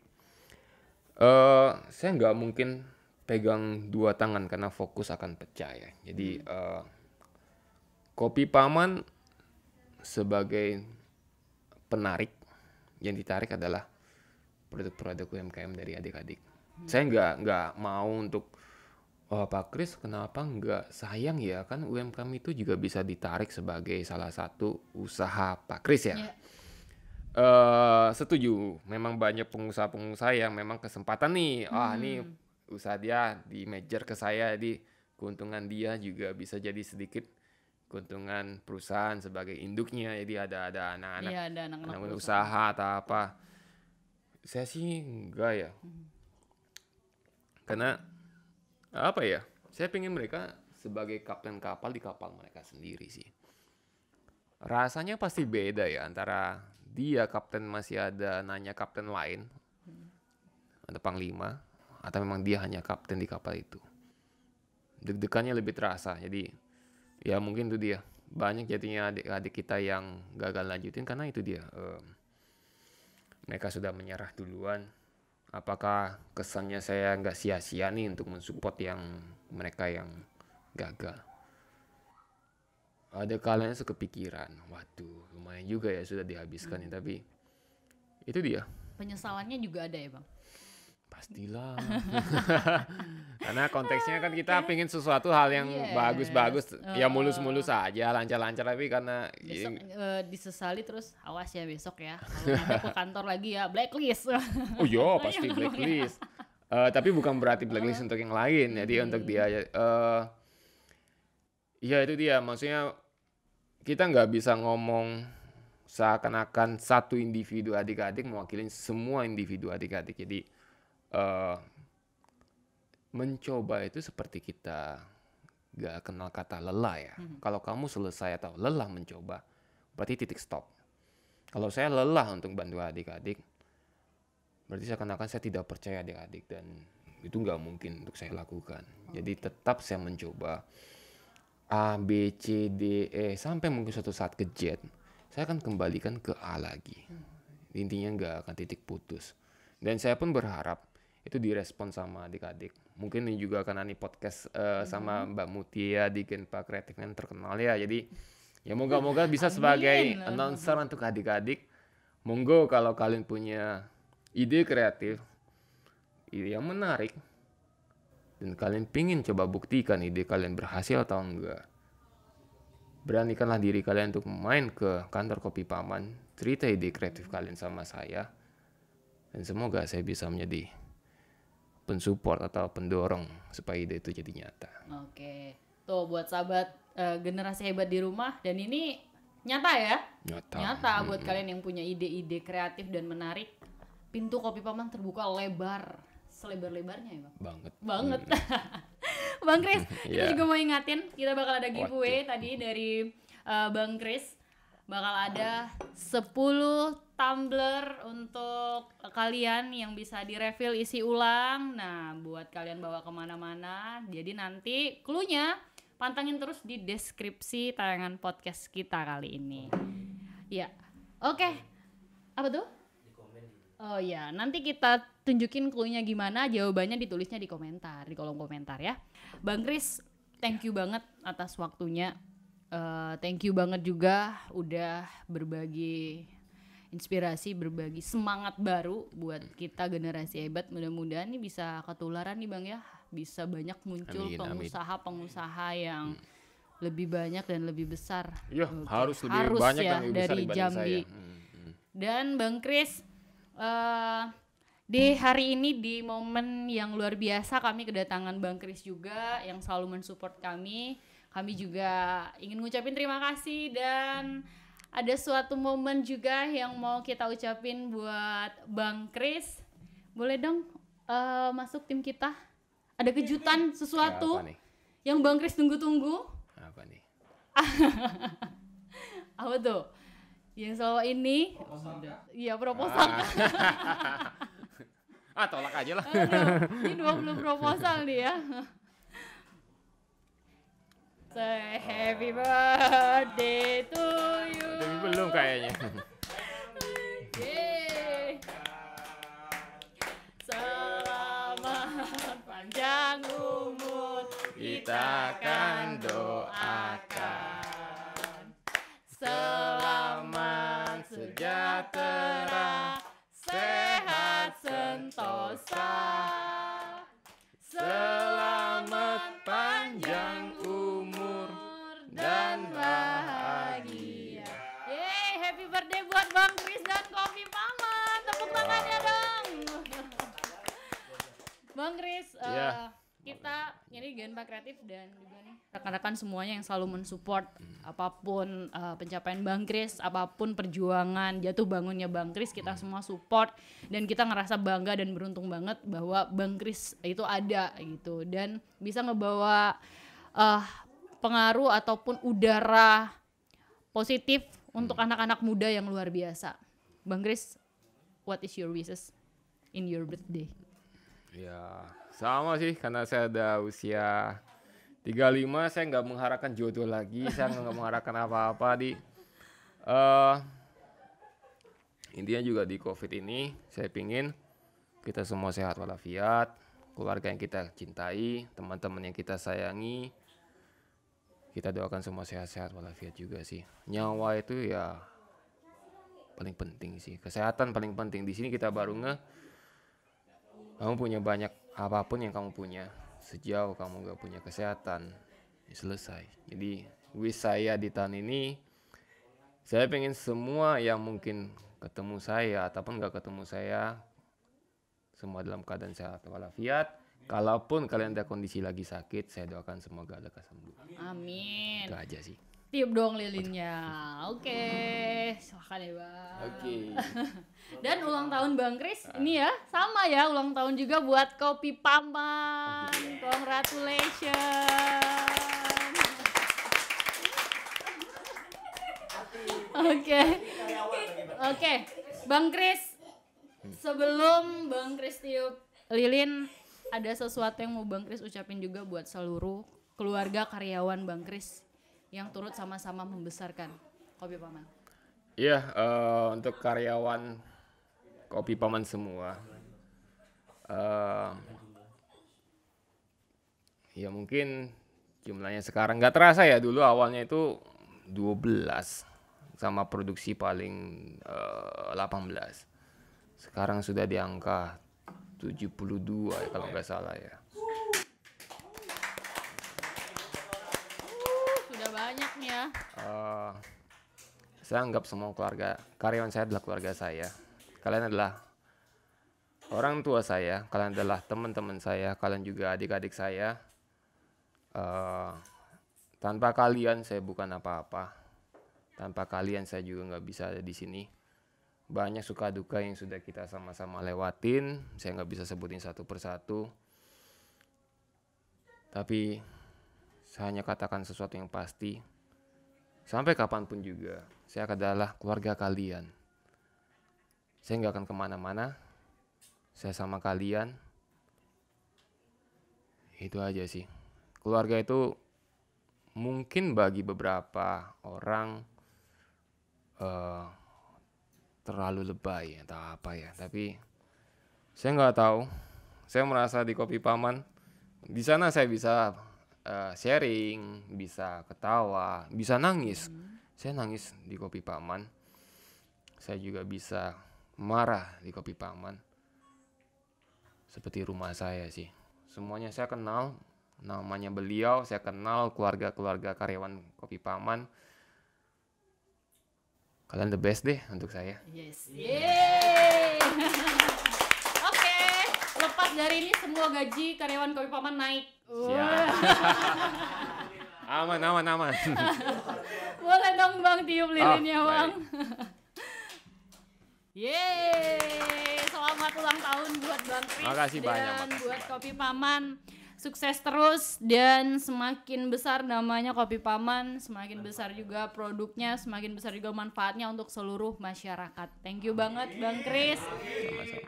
uh, saya nggak mungkin pegang dua tangan karena fokus akan pecah ya. Jadi hmm. uh, kopi paman sebagai penarik yang ditarik adalah produk-produk UMKM dari adik-adik. Hmm. Saya nggak nggak mau untuk oh Pak Kris kenapa nggak sayang ya kan UMKM itu juga bisa ditarik sebagai salah satu usaha Pak Kris ya. Yeah. Iya. Uh, setuju, memang banyak pengusaha-pengusaha yang memang kesempatan nih, wah hmm. oh, ini usaha dia di major ke saya, di keuntungan dia juga bisa jadi sedikit keuntungan perusahaan sebagai induknya jadi ada ada anak-anak ya, ada anak-anak usaha atau apa saya sih enggak ya karena apa ya saya pengen mereka sebagai kapten kapal di kapal mereka sendiri sih rasanya pasti beda ya antara dia kapten masih ada nanya kapten lain ada panglima atau memang dia hanya kapten di kapal itu deg-degannya lebih terasa jadi ya mungkin itu dia banyak jadinya adik-adik kita yang gagal lanjutin karena itu dia um, mereka sudah menyerah duluan apakah kesannya saya nggak sia-sia nih untuk mensupport yang mereka yang gagal ada kalanya sekepikiran waduh lumayan juga ya sudah dihabiskan hmm. ya tapi itu dia penyesalannya juga ada ya bang pastilah karena konteksnya kan kita pingin pengen sesuatu hal yang iya. bagus-bagus yes. uh, ya mulus-mulus aja lancar-lancar tapi karena besok ya, uh, disesali terus awas ya besok ya kalau ke kantor lagi ya blacklist oh iya pasti blacklist uh, tapi bukan berarti blacklist untuk yang lain jadi ya, hmm. untuk dia uh, ya itu dia maksudnya kita nggak bisa ngomong seakan-akan satu individu adik-adik mewakili semua individu adik-adik jadi uh, mencoba itu seperti kita gak kenal kata lelah ya. Hmm. Kalau kamu selesai atau lelah mencoba, berarti titik stop. Kalau saya lelah untuk bantu adik-adik, berarti seakan-akan saya tidak percaya adik-adik dan itu nggak mungkin untuk saya lakukan. Okay. Oh. Jadi tetap saya mencoba A, B, C, D, E sampai mungkin suatu saat ke Z, saya akan kembalikan ke A lagi. Hmm. Intinya nggak akan titik putus. Dan saya pun berharap itu direspon sama adik-adik. Mungkin ini juga karena nih podcast uh, mm -hmm. sama Mbak Mutia ya, di Genpa Kreatif yang terkenal ya. Jadi ya moga-moga bisa sebagai announcer untuk adik-adik. Monggo kalau kalian punya ide kreatif, ide yang menarik, dan kalian pingin coba buktikan ide kalian berhasil atau enggak. Beranikanlah diri kalian untuk main ke kantor kopi paman, cerita ide kreatif kalian sama saya, dan semoga saya bisa menjadi pensupport atau pendorong supaya ide itu jadi nyata. Oke. Tuh buat sahabat uh, generasi hebat di rumah dan ini nyata ya? Nyata. Nyata hmm. buat kalian yang punya ide-ide kreatif dan menarik. Pintu kopi paman terbuka lebar, selebar-lebarnya ya, Bang. Banget. Banget. Hmm. Bang Kris, yeah. kita iya. juga mau ingatin kita bakal ada giveaway Waktu. tadi dari uh, Bang Kris bakal ada 10 tumbler untuk kalian yang bisa direfill isi ulang. Nah, buat kalian bawa kemana-mana. Jadi nanti klunya pantangin terus di deskripsi tayangan podcast kita kali ini. Ya, oke. Okay. Apa tuh? Oh ya, nanti kita tunjukin cluenya gimana, jawabannya ditulisnya di komentar, di kolom komentar ya. Bang Kris, thank you banget atas waktunya. Uh, thank you banget juga udah berbagi inspirasi berbagi semangat baru buat kita generasi hebat mudah-mudahan ini bisa ketularan nih bang ya bisa banyak muncul pengusaha-pengusaha yang hmm. lebih banyak dan lebih besar ya, okay. harus lebih harus banyak ya, dan lebih besar dari Jambi saya. Hmm, hmm, dan bang Kris uh, di hari ini di momen yang luar biasa kami kedatangan Bang Kris juga yang selalu mensupport kami. Kami juga ingin ngucapin terima kasih dan ada suatu momen juga yang mau kita ucapin buat Bang Kris. Boleh dong uh, masuk tim kita. Ada kejutan iya, iya. sesuatu yang Bang Kris tunggu-tunggu. Apa nih? apa tuh? Yang selama ini Proposal. Iya proposal. Ah. ah tolak aja lah. Ini dua 20 proposal nih ya. Say happy birthday to you. Tapi belum kayaknya. Selamat panjang umur kita akan doakan. Selamat sejahtera. Bang Kris, uh, kita ini Genpa Kreatif dan juga nih rekan-rekan semuanya yang selalu mensupport apapun uh, pencapaian Bang Kris, apapun perjuangan jatuh bangunnya Bang Kris, kita hmm. semua support dan kita ngerasa bangga dan beruntung banget bahwa Bang Kris itu ada gitu dan bisa ngebawa uh, pengaruh ataupun udara positif untuk hmm. anak-anak muda yang luar biasa. Bang Kris, what is your wishes in your birthday? Ya, sama sih karena saya ada usia 35 saya nggak mengharapkan jodoh lagi, saya nggak mengharapkan apa-apa di uh, intinya juga di Covid ini saya pingin kita semua sehat walafiat, keluarga yang kita cintai, teman-teman yang kita sayangi. Kita doakan semua sehat-sehat walafiat juga sih. Nyawa itu ya paling penting sih. Kesehatan paling penting. Di sini kita baru nge kamu punya banyak apapun yang kamu punya. Sejauh kamu gak punya kesehatan, ya selesai. Jadi wish saya di tahun ini, saya pengen semua yang mungkin ketemu saya ataupun gak ketemu saya, semua dalam keadaan sehat walafiat. Kalaupun kalian ada kondisi lagi sakit, saya doakan semoga ada sembuh Amin. Itu aja sih tiup dong lilinnya oke okay. silahkan ya bang oke okay. dan ulang tahun bang Kris uh. ini ya sama ya ulang tahun juga buat kopi paman okay. congratulations oke oke bang Kris sebelum bang Kris tiup lilin ada sesuatu yang mau bang Kris ucapin juga buat seluruh keluarga karyawan bang Kris yang turut sama-sama membesarkan Kopi Paman? Iya, yeah, uh, untuk karyawan Kopi Paman semua. Uh, ya mungkin jumlahnya sekarang nggak terasa ya dulu awalnya itu 12 sama produksi paling uh, eh, 18 sekarang sudah di angka 72 kalau nggak salah ya banyak nih ya. Uh, eh, saya anggap semua keluarga karyawan saya adalah keluarga saya. Kalian adalah orang tua saya, kalian adalah teman-teman saya, kalian juga adik-adik saya. Uh, tanpa kalian saya bukan apa-apa. Tanpa kalian saya juga nggak bisa ada di sini. Banyak suka duka yang sudah kita sama-sama lewatin. Saya nggak bisa sebutin satu persatu. Tapi saya hanya katakan sesuatu yang pasti. Sampai kapanpun juga, saya adalah keluarga kalian. Saya nggak akan kemana-mana. Saya sama kalian. Itu aja sih. Keluarga itu mungkin bagi beberapa orang uh, terlalu lebay atau apa ya. Tapi saya nggak tahu. Saya merasa di kopi paman di sana saya bisa uh, sharing, bisa ketawa, bisa nangis. Hmm. Saya nangis di kopi paman. Saya juga bisa marah di kopi paman. Seperti rumah saya sih. Semuanya saya kenal, namanya beliau, saya kenal keluarga-keluarga karyawan kopi paman. Kalian the best deh untuk saya. Yes. Yeah. dari ini semua gaji karyawan Kopi Paman naik. Siap. aman, aman, aman. Boleh dong Bang tiup ah, lilinnya oh, Bang. Yeay, selamat ulang tahun buat Bang Kris dan banyak, buat Kopi Paman sukses terus dan semakin besar namanya kopi paman semakin besar juga produknya semakin besar juga manfaatnya untuk seluruh masyarakat thank you banget bang Kris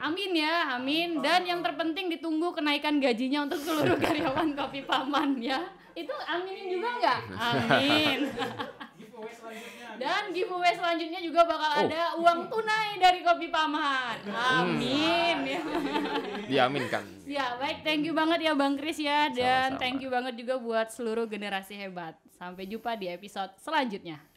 amin ya amin dan yang terpenting ditunggu kenaikan gajinya untuk seluruh karyawan kopi paman ya itu aminin juga nggak amin giveaway Dan giveaway selanjutnya juga bakal oh. ada uang tunai dari Kopi Paman. Hmm. Amin. Ya. Diaminkan. Ya, baik. Thank you banget ya Bang Kris ya dan Sama-sama. thank you banget juga buat seluruh generasi hebat. Sampai jumpa di episode selanjutnya.